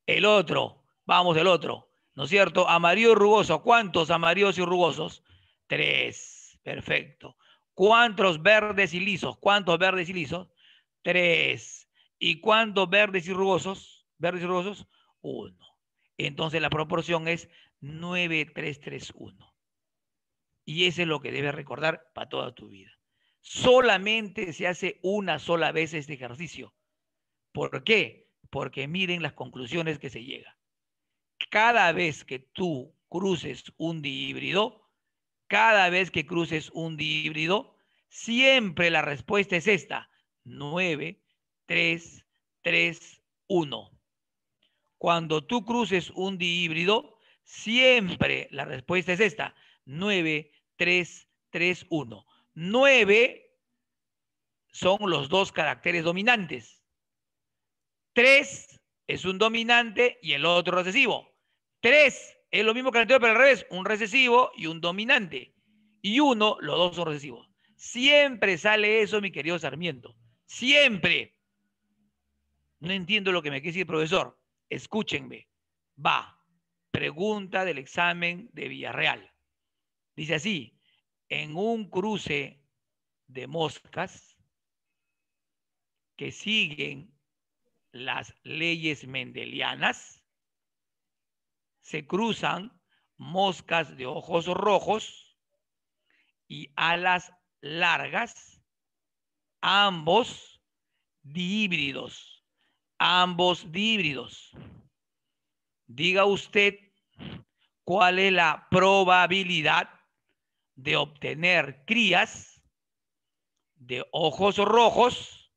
El otro, vamos, el otro. ¿no es cierto? Amarillo y rugoso. ¿Cuántos amarillos y rugosos? Tres. Perfecto. ¿Cuántos verdes y lisos? ¿Cuántos verdes y lisos? Tres. ¿Y cuántos verdes y rugosos? Verdes y rugosos, uno. Entonces la proporción es 9331. Y eso es lo que debes recordar para toda tu vida. Solamente se hace una sola vez este ejercicio. ¿Por qué? Porque miren las conclusiones que se llegan cada vez que tú cruces un dihíbrido, cada vez que cruces un dihíbrido, siempre la respuesta es esta, 9, 3, 3, 1. Cuando tú cruces un dihíbrido, siempre la respuesta es esta, 9, 3, 3, 1. 9 son los dos caracteres dominantes. 3 es un dominante y el otro recesivo. Tres es lo mismo que el anterior, pero al revés, un recesivo y un dominante. Y uno, los dos son recesivos. Siempre sale eso, mi querido Sarmiento. Siempre. No entiendo lo que me quiere decir profesor. Escúchenme. Va. Pregunta del examen de Villarreal. Dice así, en un cruce de moscas que siguen las leyes mendelianas, se cruzan moscas de ojos rojos y alas largas, ambos híbridos ambos híbridos Diga usted cuál es la probabilidad de obtener crías de ojos rojos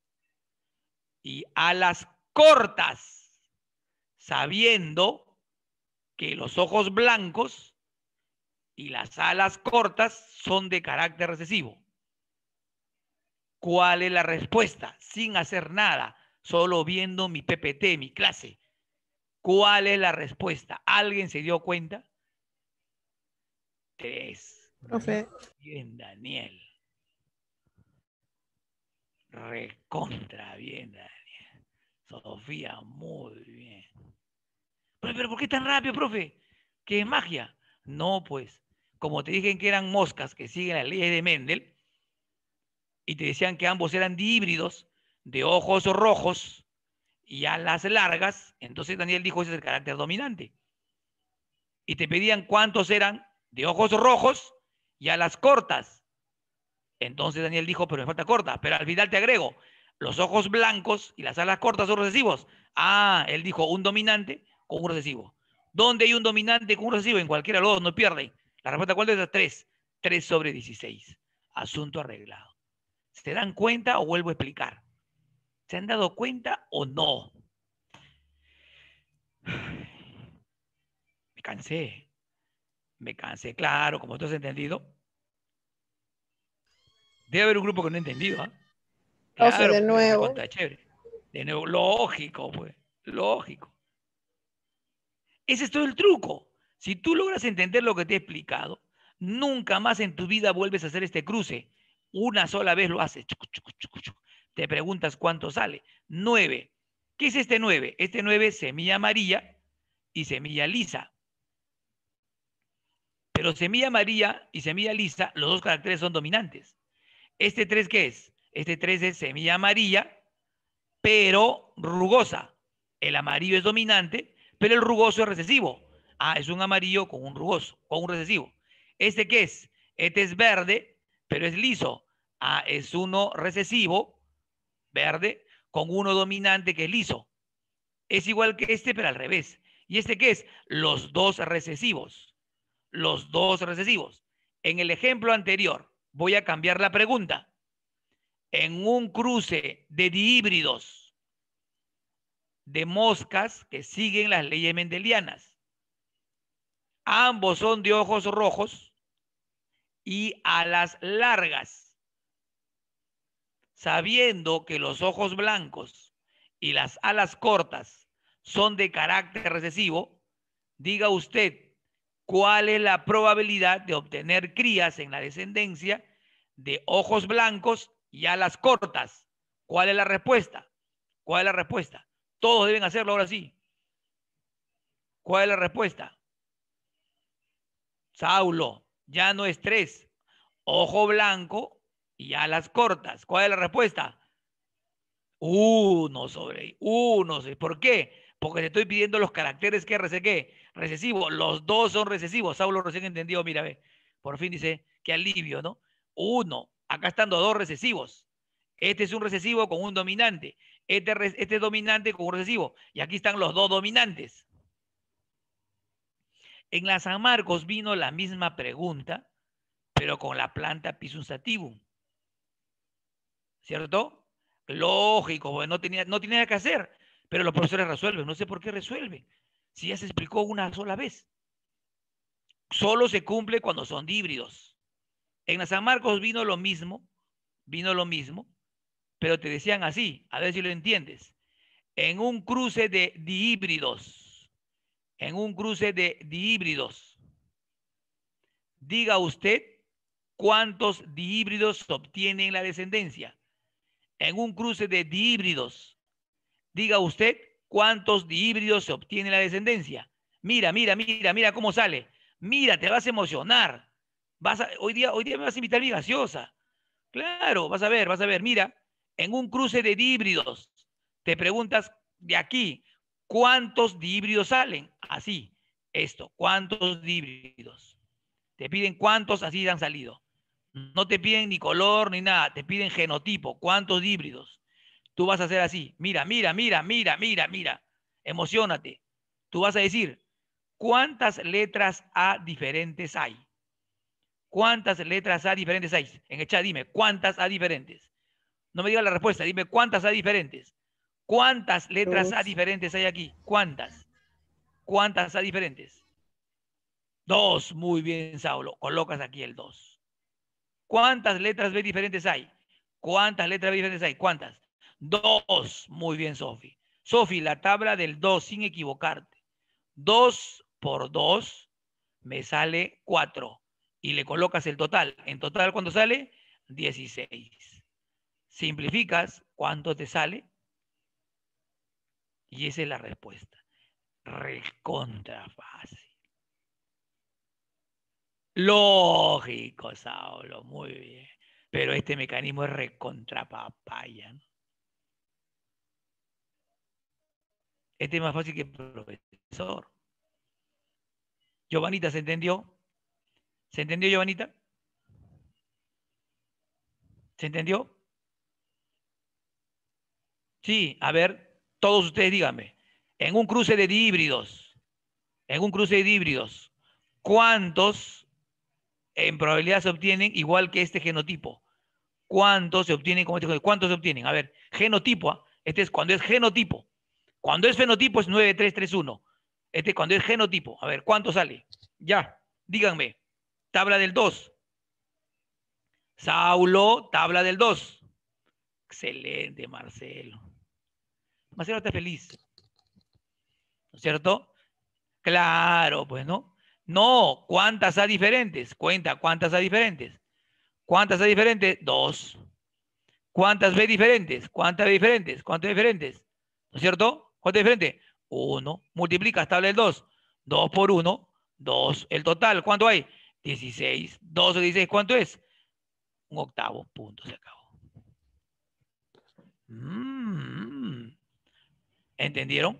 y alas cortas, sabiendo que los ojos blancos y las alas cortas son de carácter recesivo. ¿Cuál es la respuesta? Sin hacer nada, solo viendo mi PPT, mi clase. ¿Cuál es la respuesta? ¿Alguien se dio cuenta? Tres. Bien, Daniel. Recontra bien, Daniel. Sofía, muy bien. Pero, ¿por qué tan rápido, profe? ¿Qué magia? No, pues, como te dije que eran moscas que siguen la ley de Mendel, y te decían que ambos eran híbridos de ojos rojos y alas largas, entonces Daniel dijo ese es el carácter dominante. Y te pedían cuántos eran de ojos rojos y alas cortas. Entonces Daniel dijo, pero me falta corta, pero al final te agrego, los ojos blancos y las alas cortas son recesivos. Ah, él dijo un dominante con un recesivo. ¿Dónde hay un dominante con un recesivo? En cualquiera de los no pierden. La respuesta, ¿cuál es? esas? 3. 3 sobre 16. Asunto arreglado. ¿Se dan cuenta o vuelvo a explicar? ¿Se han dado cuenta o no? Me cansé. Me cansé, claro, como tú has entendido. Debe haber un grupo que no ha entendido. ¿ah? de nuevo. lógico, pues, lógico. Ese es todo el truco. Si tú logras entender lo que te he explicado, nunca más en tu vida vuelves a hacer este cruce. Una sola vez lo haces. Te preguntas cuánto sale. Nueve. ¿Qué es este nueve? Este nueve es semilla María y semilla lisa. Pero semilla María y semilla lisa, los dos caracteres son dominantes. ¿Este 3 qué es? Este 3 es semilla amarilla, pero rugosa. El amarillo es dominante, pero el rugoso es recesivo. Ah, es un amarillo con un rugoso, con un recesivo. ¿Este qué es? Este es verde, pero es liso. Ah, es uno recesivo, verde, con uno dominante que es liso. Es igual que este, pero al revés. ¿Y este qué es? Los dos recesivos. Los dos recesivos. En el ejemplo anterior, voy a cambiar la pregunta en un cruce de dihíbridos de moscas que siguen las leyes mendelianas. Ambos son de ojos rojos y alas largas. Sabiendo que los ojos blancos y las alas cortas son de carácter recesivo, diga usted cuál es la probabilidad de obtener crías en la descendencia de ojos blancos y a las cortas. ¿Cuál es la respuesta? ¿Cuál es la respuesta? Todos deben hacerlo ahora sí. ¿Cuál es la respuesta? Saulo, ya no es tres. Ojo blanco y a las cortas. ¿Cuál es la respuesta? Uno sobre uno. ¿Por qué? Porque te estoy pidiendo los caracteres que resequé. Recesivo. Los dos son recesivos. Saulo recién entendió. Mira, ve. Por fin dice, qué alivio, ¿no? Uno. Acá están dos recesivos. Este es un recesivo con un dominante. Este, este, es dominante con un recesivo. Y aquí están los dos dominantes. En la San Marcos vino la misma pregunta, pero con la planta Pisum sativum. ¿Cierto? Lógico, no tenía, no tenía nada que hacer, pero los profesores resuelven. No sé por qué resuelven. Si ya se explicó una sola vez. Solo se cumple cuando son híbridos. En San Marcos vino lo mismo, vino lo mismo, pero te decían así, a ver si lo entiendes. En un cruce de dihíbridos, en un cruce de dihíbridos, diga usted cuántos dihíbridos obtienen la descendencia. En un cruce de dihíbridos, diga usted cuántos dihíbridos se obtiene la descendencia. Mira, mira, mira, mira cómo sale. Mira, te vas a emocionar hoy, día, hoy día me vas a invitar mi gaseosa. Claro, vas a ver, vas a ver. Mira, en un cruce de híbridos, te preguntas de aquí, ¿cuántos híbridos salen? Así, esto, ¿cuántos híbridos? Te piden cuántos así han salido. No te piden ni color ni nada, te piden genotipo, cuántos híbridos. Tú vas a hacer así, mira, mira, mira, mira, mira, mira. Emocionate. Tú vas a decir, ¿cuántas letras A diferentes hay? ¿Cuántas letras A diferentes hay? En el chat dime, ¿cuántas A diferentes? No me diga la respuesta, dime cuántas A diferentes. ¿Cuántas letras A diferentes hay aquí? ¿Cuántas? ¿Cuántas A diferentes? Dos, muy bien, Saulo. Colocas aquí el dos. ¿Cuántas letras B diferentes hay? ¿Cuántas letras B diferentes hay? ¿Cuántas? Dos, muy bien, Sofi. Sofi, la tabla del dos, sin equivocarte. Dos por dos me sale cuatro y le colocas el total. En total, ¿cuánto sale? 16. Simplificas, ¿cuánto te sale? Y esa es la respuesta. Recontra fácil. Lógico, Saulo, muy bien. Pero este mecanismo es recontra Este es más fácil que el profesor. Giovanita, ¿se entendió? ¿Se entendió, Giovanita? ¿Se entendió? Sí, a ver, todos ustedes díganme, en un cruce de híbridos, en un cruce de híbridos, ¿cuántos en probabilidad se obtienen igual que este genotipo? ¿Cuántos se obtienen como este ¿Cuántos se obtienen? A ver, genotipo, ¿ah? este es cuando es genotipo. Cuando es fenotipo es 9331. Este cuando es genotipo. A ver, ¿cuánto sale? Ya, díganme tabla del 2. Saulo, tabla del 2. Excelente, Marcelo. Marcelo está feliz. ¿No es cierto? Claro, pues no. No, ¿cuántas A diferentes? Cuenta, ¿cuántas A diferentes? ¿Cuántas A diferentes? Dos. ¿Cuántas B diferentes? ¿Cuántas B diferentes? ¿Cuántas diferentes? ¿No es cierto? ¿Cuántas diferentes? Uno. Multiplicas tabla del 2. 2 por 1, 2. El total, ¿cuánto hay? 16, 12, 16, ¿cuánto es? Un octavo, punto, se acabó. Mm. ¿Entendieron?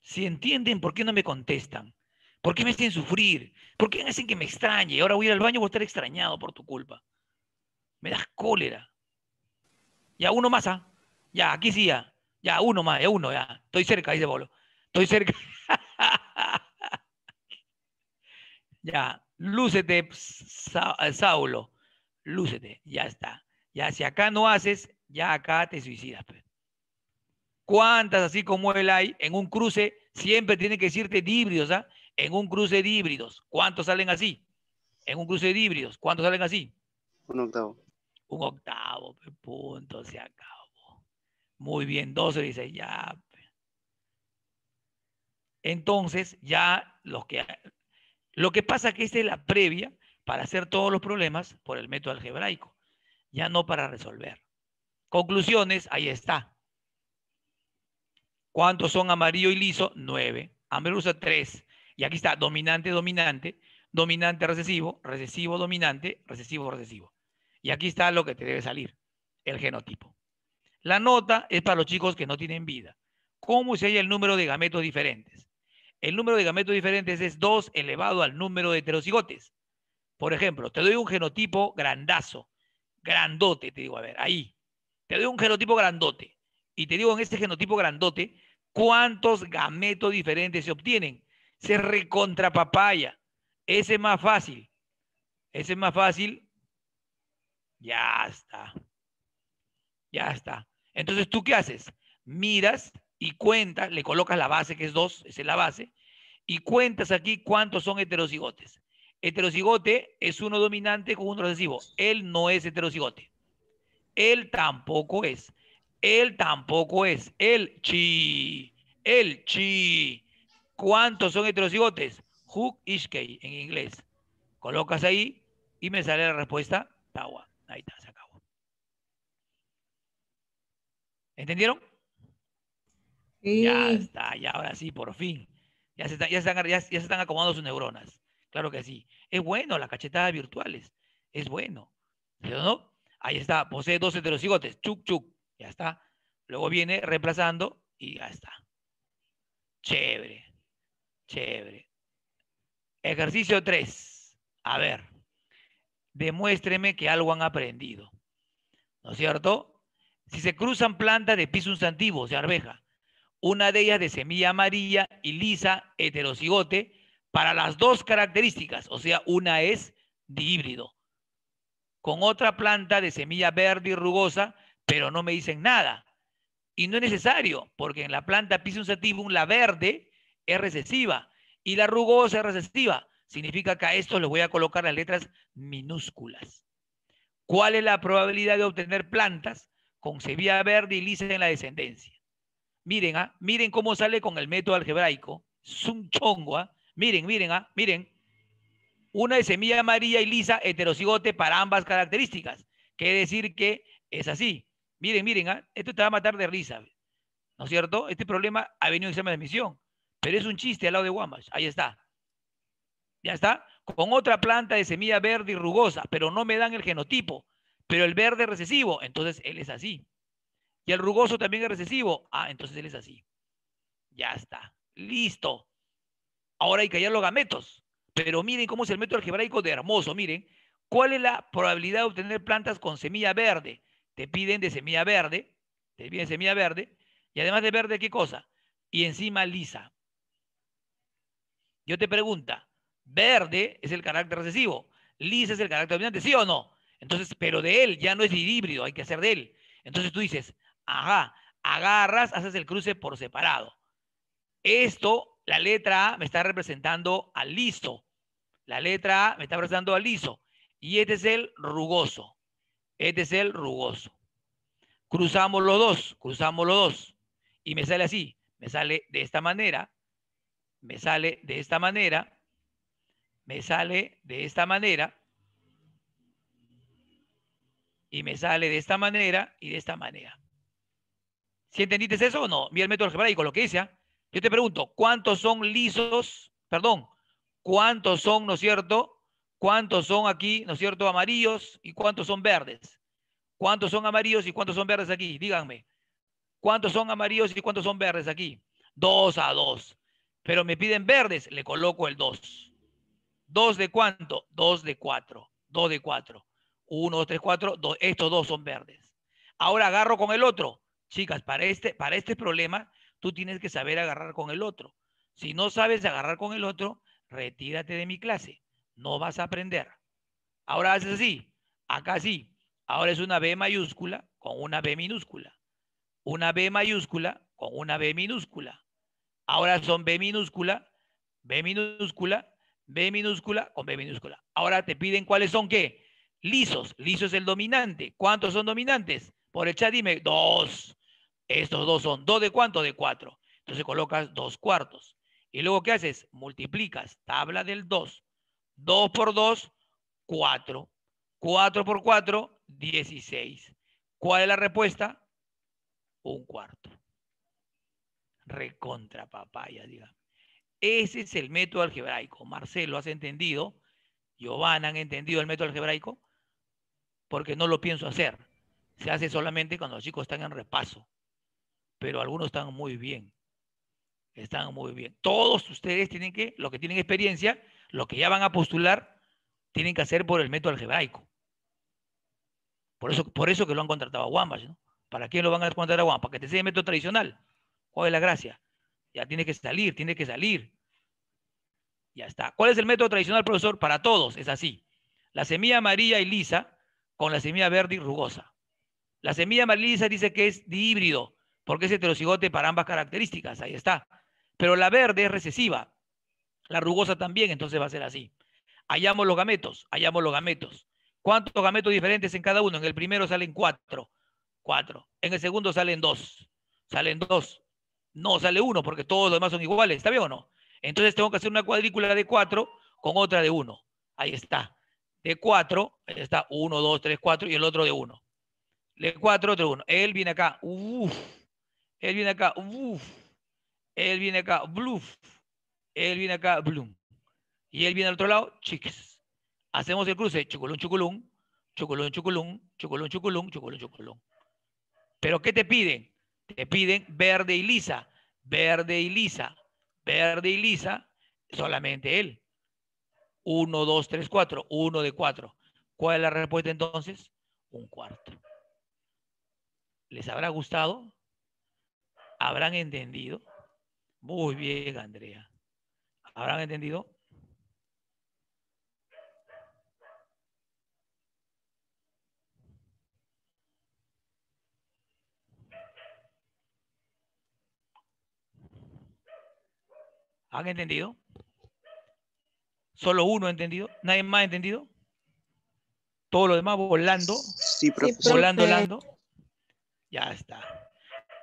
Si entienden, ¿por qué no me contestan? ¿Por qué me hacen sufrir? ¿Por qué hacen que me extrañe? Ahora voy a ir al baño y voy a estar extrañado por tu culpa. Me das cólera. Ya, uno más, ¿ah? Ya, aquí sí, ya. Ya, uno más, ya, uno, ya. Estoy cerca, dice Bolo. Estoy cerca. Ya, lúcete, eh, Saulo, lúcete, ya está. Ya si acá no haces, ya acá te suicidas. Pues. ¿Cuántas así como él hay en un cruce? Siempre tiene que decirte híbridos, ¿ah? En un cruce de híbridos. ¿Cuántos salen así? En un cruce de híbridos. ¿Cuántos salen así? Un octavo. Un octavo, pues, punto, se acabó. Muy bien, 12 dice, ya. Pues. Entonces, ya los que lo que pasa es que esta es la previa para hacer todos los problemas por el método algebraico, ya no para resolver. Conclusiones, ahí está. ¿Cuántos son amarillo y liso? Nueve. usa tres. Y aquí está dominante, dominante, dominante recesivo, recesivo, dominante, recesivo, recesivo. Y aquí está lo que te debe salir, el genotipo. La nota es para los chicos que no tienen vida. ¿Cómo se halla el número de gametos diferentes? El número de gametos diferentes es 2 elevado al número de heterocigotes. Por ejemplo, te doy un genotipo grandazo, grandote, te digo, a ver, ahí. Te doy un genotipo grandote. Y te digo, en este genotipo grandote, ¿cuántos gametos diferentes se obtienen? Se recontra papaya. Ese es más fácil. Ese es más fácil. Ya está. Ya está. Entonces, ¿tú qué haces? Miras y cuentas, le colocas la base que es 2, esa es la base, y cuentas aquí cuántos son heterocigotes. Heterocigote es uno dominante con uno recesivo. Él no es heterocigote. Él tampoco es. Él tampoco es. el chi. el chi. ¿Cuántos son heterocigotes? Hook Ishkei en inglés. Colocas ahí y me sale la respuesta Tawa. Ahí está, se acabó. ¿Entendieron? Ya está, ya ahora sí, por fin. Ya se, ya, están, ya, están acomodando sus neuronas. Claro que sí. Es bueno las cachetadas virtuales. Es bueno. ¿Sí no? Ahí está. Posee de 12 los cigotes. Chuc, chuc. Ya está. Luego viene reemplazando y ya está. Chévere. Chévere. Ejercicio 3. A ver. Demuéstreme que algo han aprendido. ¿No es cierto? Si se cruzan plantas de piso un o sea, arveja, una de ellas de semilla amarilla y lisa heterocigote para las dos características, o sea, una es de híbrido con otra planta de semilla verde y rugosa, pero no me dicen nada. Y no es necesario, porque en la planta Pisum sativum la verde es recesiva y la rugosa es recesiva. Significa que a esto le voy a colocar las letras minúsculas. ¿Cuál es la probabilidad de obtener plantas con semilla verde y lisa en la descendencia? Miren, ah, miren cómo sale con el método algebraico. Es un chongo, ah, Miren, miren, ah, miren. Una de semilla amarilla y lisa, heterocigote para ambas características. Quiere decir que es así. Miren, miren, ¿ah? esto te va a matar de risa. ¿No es cierto? Este problema ha venido en examen de admisión. Pero es un chiste al lado de Wambach, Ahí está. Ya está. Con otra planta de semilla verde y rugosa, pero no me dan el genotipo, pero el verde recesivo. Entonces él es así. Y el rugoso también es recesivo. Ah, entonces él es así. Ya está. Listo. Ahora hay que hallar los gametos. Pero miren cómo es el método algebraico de hermoso. Miren, ¿cuál es la probabilidad de obtener plantas con semilla verde? Te piden de semilla verde. Te piden semilla verde. Y además de verde, ¿qué cosa? Y encima lisa. Yo te pregunta, verde es el carácter recesivo, lisa es el carácter dominante, ¿sí o no? Entonces, pero de él ya no es híbrido, hay que hacer de él. Entonces tú dices, Ajá, agarras, haces el cruce por separado. Esto, la letra A me está representando al liso. La letra A me está representando al liso. Y este es el rugoso. Este es el rugoso. Cruzamos los dos, cruzamos los dos. Y me sale así, me sale de esta manera, me sale de esta manera, me sale de esta manera, y me sale de esta manera y de esta manera. ¿Sí entendiste eso o no? Mira el método algebraico, lo que dice. ¿ah? Yo te pregunto, ¿cuántos son lisos? Perdón, ¿cuántos son, no es cierto? ¿Cuántos son aquí, no es cierto, amarillos y cuántos son verdes? ¿Cuántos son amarillos y cuántos son verdes aquí? Díganme. ¿Cuántos son amarillos y cuántos son verdes aquí? Dos a dos. Pero me piden verdes, le coloco el dos. ¿Dos de cuánto? Dos de cuatro. Dos de cuatro. Uno, dos, tres, cuatro. Estos dos son verdes. Ahora agarro con el otro. Chicas, para este, para este problema tú tienes que saber agarrar con el otro. Si no sabes agarrar con el otro, retírate de mi clase. No vas a aprender. Ahora haces así, acá sí. Ahora es una B mayúscula con una B minúscula. Una B mayúscula con una B minúscula. Ahora son B minúscula, B minúscula, B minúscula con B minúscula. Ahora te piden cuáles son qué. Lisos. lisos es el dominante. ¿Cuántos son dominantes? Por el chat dime, dos. Estos dos son dos de cuánto? De cuatro. Entonces colocas dos cuartos. Y luego, ¿qué haces? Multiplicas tabla del 2. 2 por 2, 4. 4 por 4, 16. ¿Cuál es la respuesta? Un cuarto. Recontra papaya, digamos. Ese es el método algebraico. Marcelo, ¿has entendido? Giovanna, ¿han entendido el método algebraico? Porque no lo pienso hacer. Se hace solamente cuando los chicos están en repaso pero algunos están muy bien. Están muy bien. Todos ustedes tienen que, los que tienen experiencia, los que ya van a postular, tienen que hacer por el método algebraico. Por eso, por eso que lo han contratado a Wambach, ¿no? ¿Para quién lo van a contratar a Wambach? Para que te sea el método tradicional. ¿Cuál la gracia? Ya tiene que salir, tiene que salir. Ya está. ¿Cuál es el método tradicional, profesor? Para todos es así. La semilla amarilla y lisa con la semilla verde y rugosa. La semilla amarilla lisa dice que es híbrido porque es heterocigote para ambas características, ahí está. Pero la verde es recesiva, la rugosa también, entonces va a ser así. Hallamos los gametos, hallamos los gametos. ¿Cuántos gametos diferentes en cada uno? En el primero salen cuatro, cuatro. En el segundo salen dos, salen dos. No, sale uno, porque todos los demás son iguales, ¿está bien o no? Entonces tengo que hacer una cuadrícula de cuatro con otra de uno. Ahí está. De cuatro, ahí está uno, dos, tres, cuatro, y el otro de uno. De cuatro, otro uno. Él viene acá. Él viene acá, uff. Él viene acá, bluff. Él viene acá, bloom. Y él viene al otro lado, chiques. Hacemos el cruce, chuculón, chuculón, chuculón, chuculón, chuculón, chuculón, chuculón, chuculón. Pero ¿qué te piden? Te piden verde y lisa, verde y lisa, verde y lisa, solamente él. Uno, dos, tres, cuatro, uno de cuatro. ¿Cuál es la respuesta entonces? Un cuarto. ¿Les habrá gustado? habrán entendido. Muy bien, Andrea. ¿Habrán entendido? ¿Han entendido? ¿Solo uno ha entendido? ¿Nadie más ha entendido? Todo lo demás volando. Sí, profesor. Volando, volando. Ya está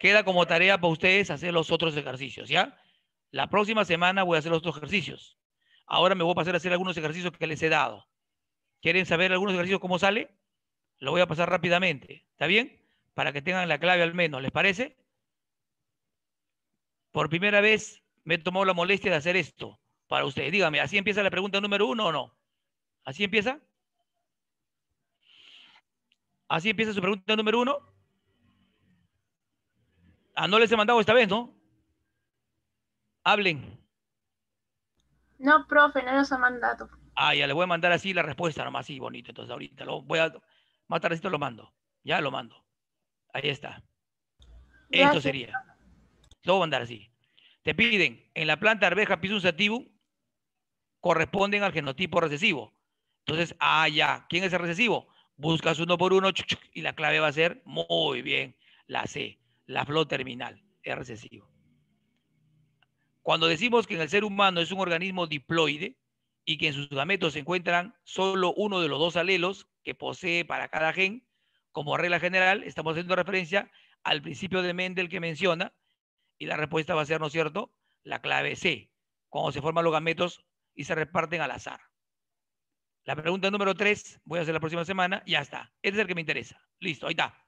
queda como tarea para ustedes hacer los otros ejercicios, ¿ya? La próxima semana voy a hacer los otros ejercicios. Ahora me voy a pasar a hacer algunos ejercicios que les he dado. ¿Quieren saber algunos ejercicios cómo sale? Lo voy a pasar rápidamente, ¿está bien? Para que tengan la clave al menos, ¿les parece? Por primera vez me he tomado la molestia de hacer esto para ustedes. Dígame, ¿así empieza la pregunta número uno o no? ¿Así empieza? ¿Así empieza su pregunta número uno? Ah, no les he mandado esta vez, ¿no? Hablen. No, profe, no nos ha mandado. Ah, ya le voy a mandar así la respuesta, nomás así, bonito. Entonces ahorita lo voy a, más tardecito lo mando. Ya lo mando. Ahí está. Esto sería. Lo voy a mandar así. Te piden, en la planta arveja un sativo. corresponden al genotipo recesivo. Entonces, ah, ya. ¿Quién es el recesivo? Buscas uno por uno y la clave va a ser, muy bien, la C la flor terminal, es recesivo. Cuando decimos que en el ser humano es un organismo diploide y que en sus gametos se encuentran solo uno de los dos alelos que posee para cada gen, como regla general, estamos haciendo referencia al principio de Mendel que menciona, y la respuesta va a ser, ¿no es cierto?, la clave C, cuando se forman los gametos y se reparten al azar. La pregunta número 3, voy a hacer la próxima semana, ya está. Este es el que me interesa. Listo, ahí está.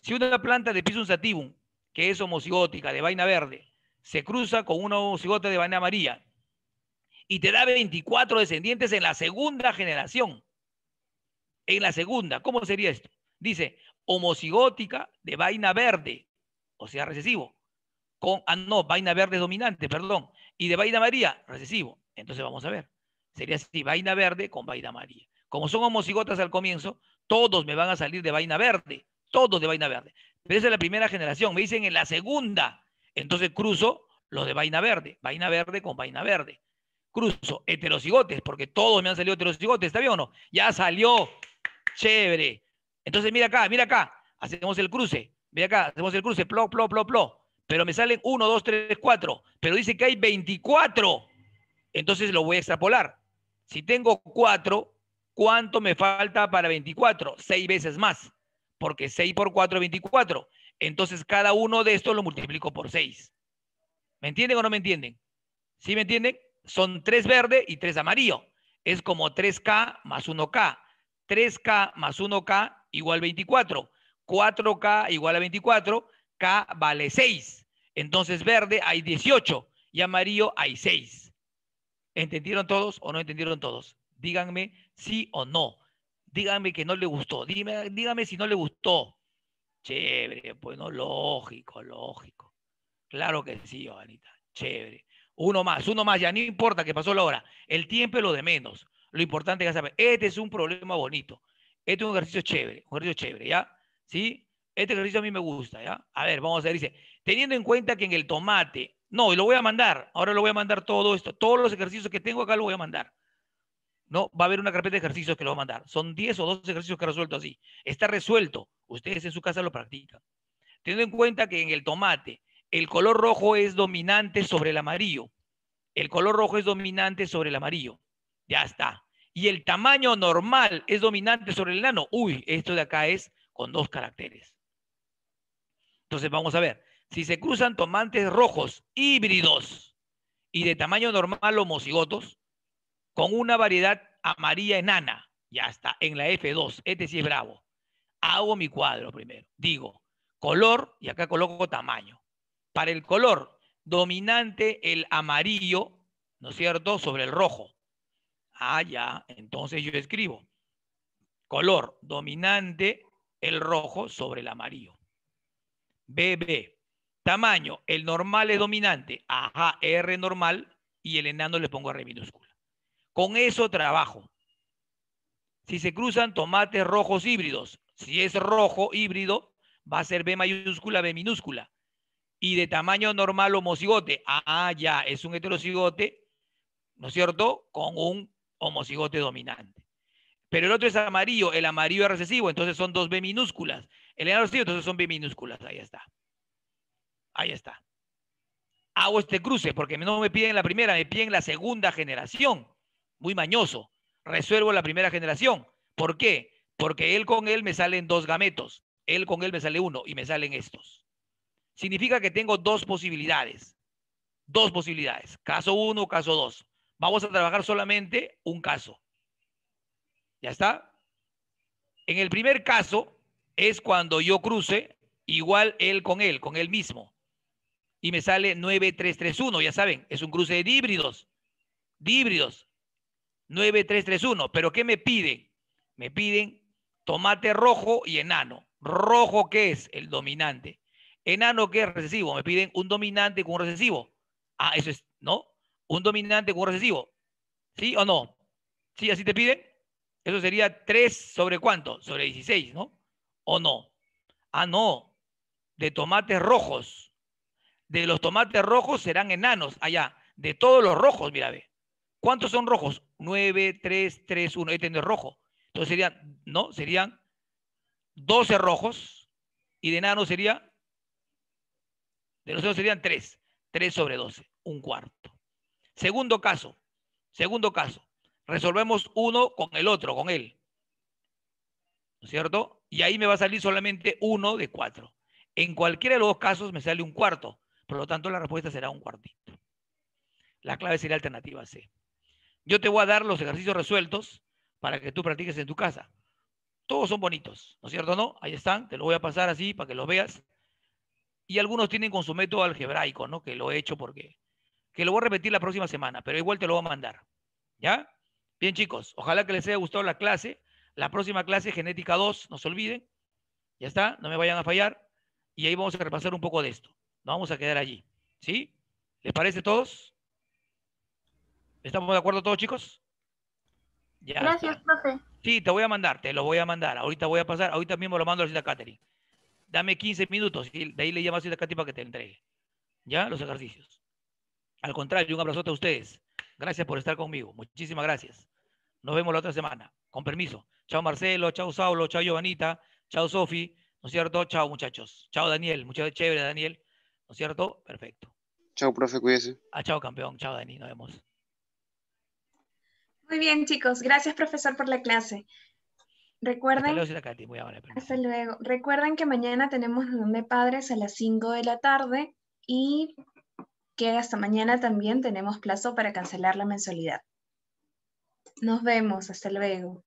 Si una planta de Pisum sativum, que es homocigótica, de vaina verde, se cruza con una homocigota de vaina amarilla y te da 24 descendientes en la segunda generación, en la segunda, ¿cómo sería esto? Dice, homocigótica de vaina verde, o sea, recesivo. Con, ah, no, vaina verde dominante, perdón. Y de vaina amarilla, recesivo. Entonces vamos a ver. Sería así, vaina verde con vaina amarilla. Como son homocigotas al comienzo, todos me van a salir de vaina verde todos de vaina verde. Pero esa es la primera generación. Me dicen en la segunda. Entonces cruzo los de vaina verde. Vaina verde con vaina verde. Cruzo heterocigotes, porque todos me han salido heterocigotes, ¿está bien o no? Ya salió. Chévere. Entonces mira acá, mira acá. Hacemos el cruce. Mira acá, hacemos el cruce. Plo, plo, plo, plo. Pero me salen 1, 2, 3, 4. Pero dice que hay 24. Entonces lo voy a extrapolar. Si tengo 4, ¿cuánto me falta para 24? seis veces más porque 6 por 4 es 24. Entonces cada uno de estos lo multiplico por 6. ¿Me entienden o no me entienden? ¿Sí me entienden? Son 3 verde y 3 amarillo. Es como 3K más 1K. 3K más 1K igual 24. 4K igual a 24. K vale 6. Entonces verde hay 18 y amarillo hay 6. ¿Entendieron todos o no entendieron todos? Díganme sí o no dígame que no le gustó, dígame, dígame si no le gustó. Chévere, pues no, lógico, lógico. Claro que sí, Juanita, chévere. Uno más, uno más, ya no importa que pasó la hora. El tiempo es lo de menos. Lo importante es que saber, este es un problema bonito. Este es un ejercicio chévere, un ejercicio chévere, ¿ya? ¿Sí? Este ejercicio a mí me gusta, ¿ya? A ver, vamos a ver, dice, teniendo en cuenta que en el tomate, no, y lo voy a mandar, ahora lo voy a mandar todo esto, todos los ejercicios que tengo acá lo voy a mandar. No, va a haber una carpeta de ejercicios que lo va a mandar. Son 10 o 12 ejercicios que ha resuelto así. Está resuelto. Ustedes en su casa lo practican. Teniendo en cuenta que en el tomate el color rojo es dominante sobre el amarillo. El color rojo es dominante sobre el amarillo. Ya está. Y el tamaño normal es dominante sobre el nano. Uy, esto de acá es con dos caracteres. Entonces vamos a ver. Si se cruzan tomates rojos híbridos y de tamaño normal homocigotos, con una variedad amarilla enana, ya está, en la F2, este sí es bravo. Hago mi cuadro primero, digo color y acá coloco tamaño. Para el color dominante el amarillo, ¿no es cierto?, sobre el rojo. Ah, ya, entonces yo escribo color dominante el rojo sobre el amarillo. BB, tamaño, el normal es dominante, ajá, R normal y el enano le pongo R minúscula. Con eso trabajo. Si se cruzan tomates rojos híbridos, si es rojo híbrido, va a ser B mayúscula, B minúscula. Y de tamaño normal homocigote. Ah, ya, es un heterocigote, ¿no es cierto? Con un homocigote dominante. Pero el otro es amarillo, el amarillo es recesivo, entonces son dos B minúsculas. El amarillo entonces son B minúsculas, ahí está. Ahí está. Hago este cruce, porque no me piden la primera, me piden la segunda generación muy mañoso. Resuelvo la primera generación. ¿Por qué? Porque él con él me salen dos gametos. Él con él me sale uno y me salen estos. Significa que tengo dos posibilidades. Dos posibilidades. Caso uno, caso dos. Vamos a trabajar solamente un caso. ¿Ya está? En el primer caso es cuando yo cruce igual él con él, con él mismo. Y me sale 9331, ya saben, es un cruce de híbridos. híbridos. 9331. Pero ¿qué me piden? Me piden tomate rojo y enano. Rojo que es el dominante. Enano que es recesivo. Me piden un dominante con un recesivo. Ah, eso es, ¿no? Un dominante con recesivo. ¿Sí o no? ¿Sí así te piden? Eso sería 3 sobre cuánto? Sobre 16, ¿no? ¿O no? Ah, no. De tomates rojos. De los tomates rojos serán enanos allá. Ah, De todos los rojos, mira, ve. ¿Cuántos son rojos? 9, 3, 3, 1. Este no rojo. Entonces serían, ¿no? Serían 12 rojos y de nano sería, de los serían 3. 3 sobre 12, un cuarto. Segundo caso, segundo caso. Resolvemos uno con el otro, con él. ¿No es cierto? Y ahí me va a salir solamente uno de cuatro. En cualquiera de los dos casos me sale un cuarto. Por lo tanto, la respuesta será un cuartito. La clave sería alternativa C. Yo te voy a dar los ejercicios resueltos para que tú practiques en tu casa. Todos son bonitos, ¿no es cierto? ¿No? Ahí están, te lo voy a pasar así para que los veas. Y algunos tienen con su método algebraico, ¿no? Que lo he hecho porque... Que lo voy a repetir la próxima semana, pero igual te lo voy a mandar. ¿Ya? Bien, chicos, ojalá que les haya gustado la clase. La próxima clase, Genética 2, no se olviden. Ya está, no me vayan a fallar. Y ahí vamos a repasar un poco de esto. No vamos a quedar allí. ¿Sí? ¿Les parece a todos? ¿Estamos de acuerdo todos, chicos? Gracias, profe. Sí, te voy a mandar, te lo voy a mandar. Ahorita voy a pasar, ahorita mismo lo mando a la Catherine. Dame 15 minutos y de ahí le llamo a la Katy para que te entregue. ¿Ya? Los ejercicios. Al contrario, un abrazote a ustedes. Gracias por estar conmigo. Muchísimas gracias. Nos vemos la otra semana. Con permiso. Chao Marcelo, chao Saulo, chao Giovanita, chao Sofi, ¿no es cierto? Chao muchachos. Chao Daniel, muchas chévere Daniel, ¿no es cierto? Perfecto. Chao profe, cuídense Ah, chao campeón, chao Dani, nos vemos. Muy bien, chicos. Gracias, profesor, por la clase. Recuerden, hasta luego. Recuerden que mañana tenemos reunión de padres a las 5 de la tarde y que hasta mañana también tenemos plazo para cancelar la mensualidad. Nos vemos, hasta luego.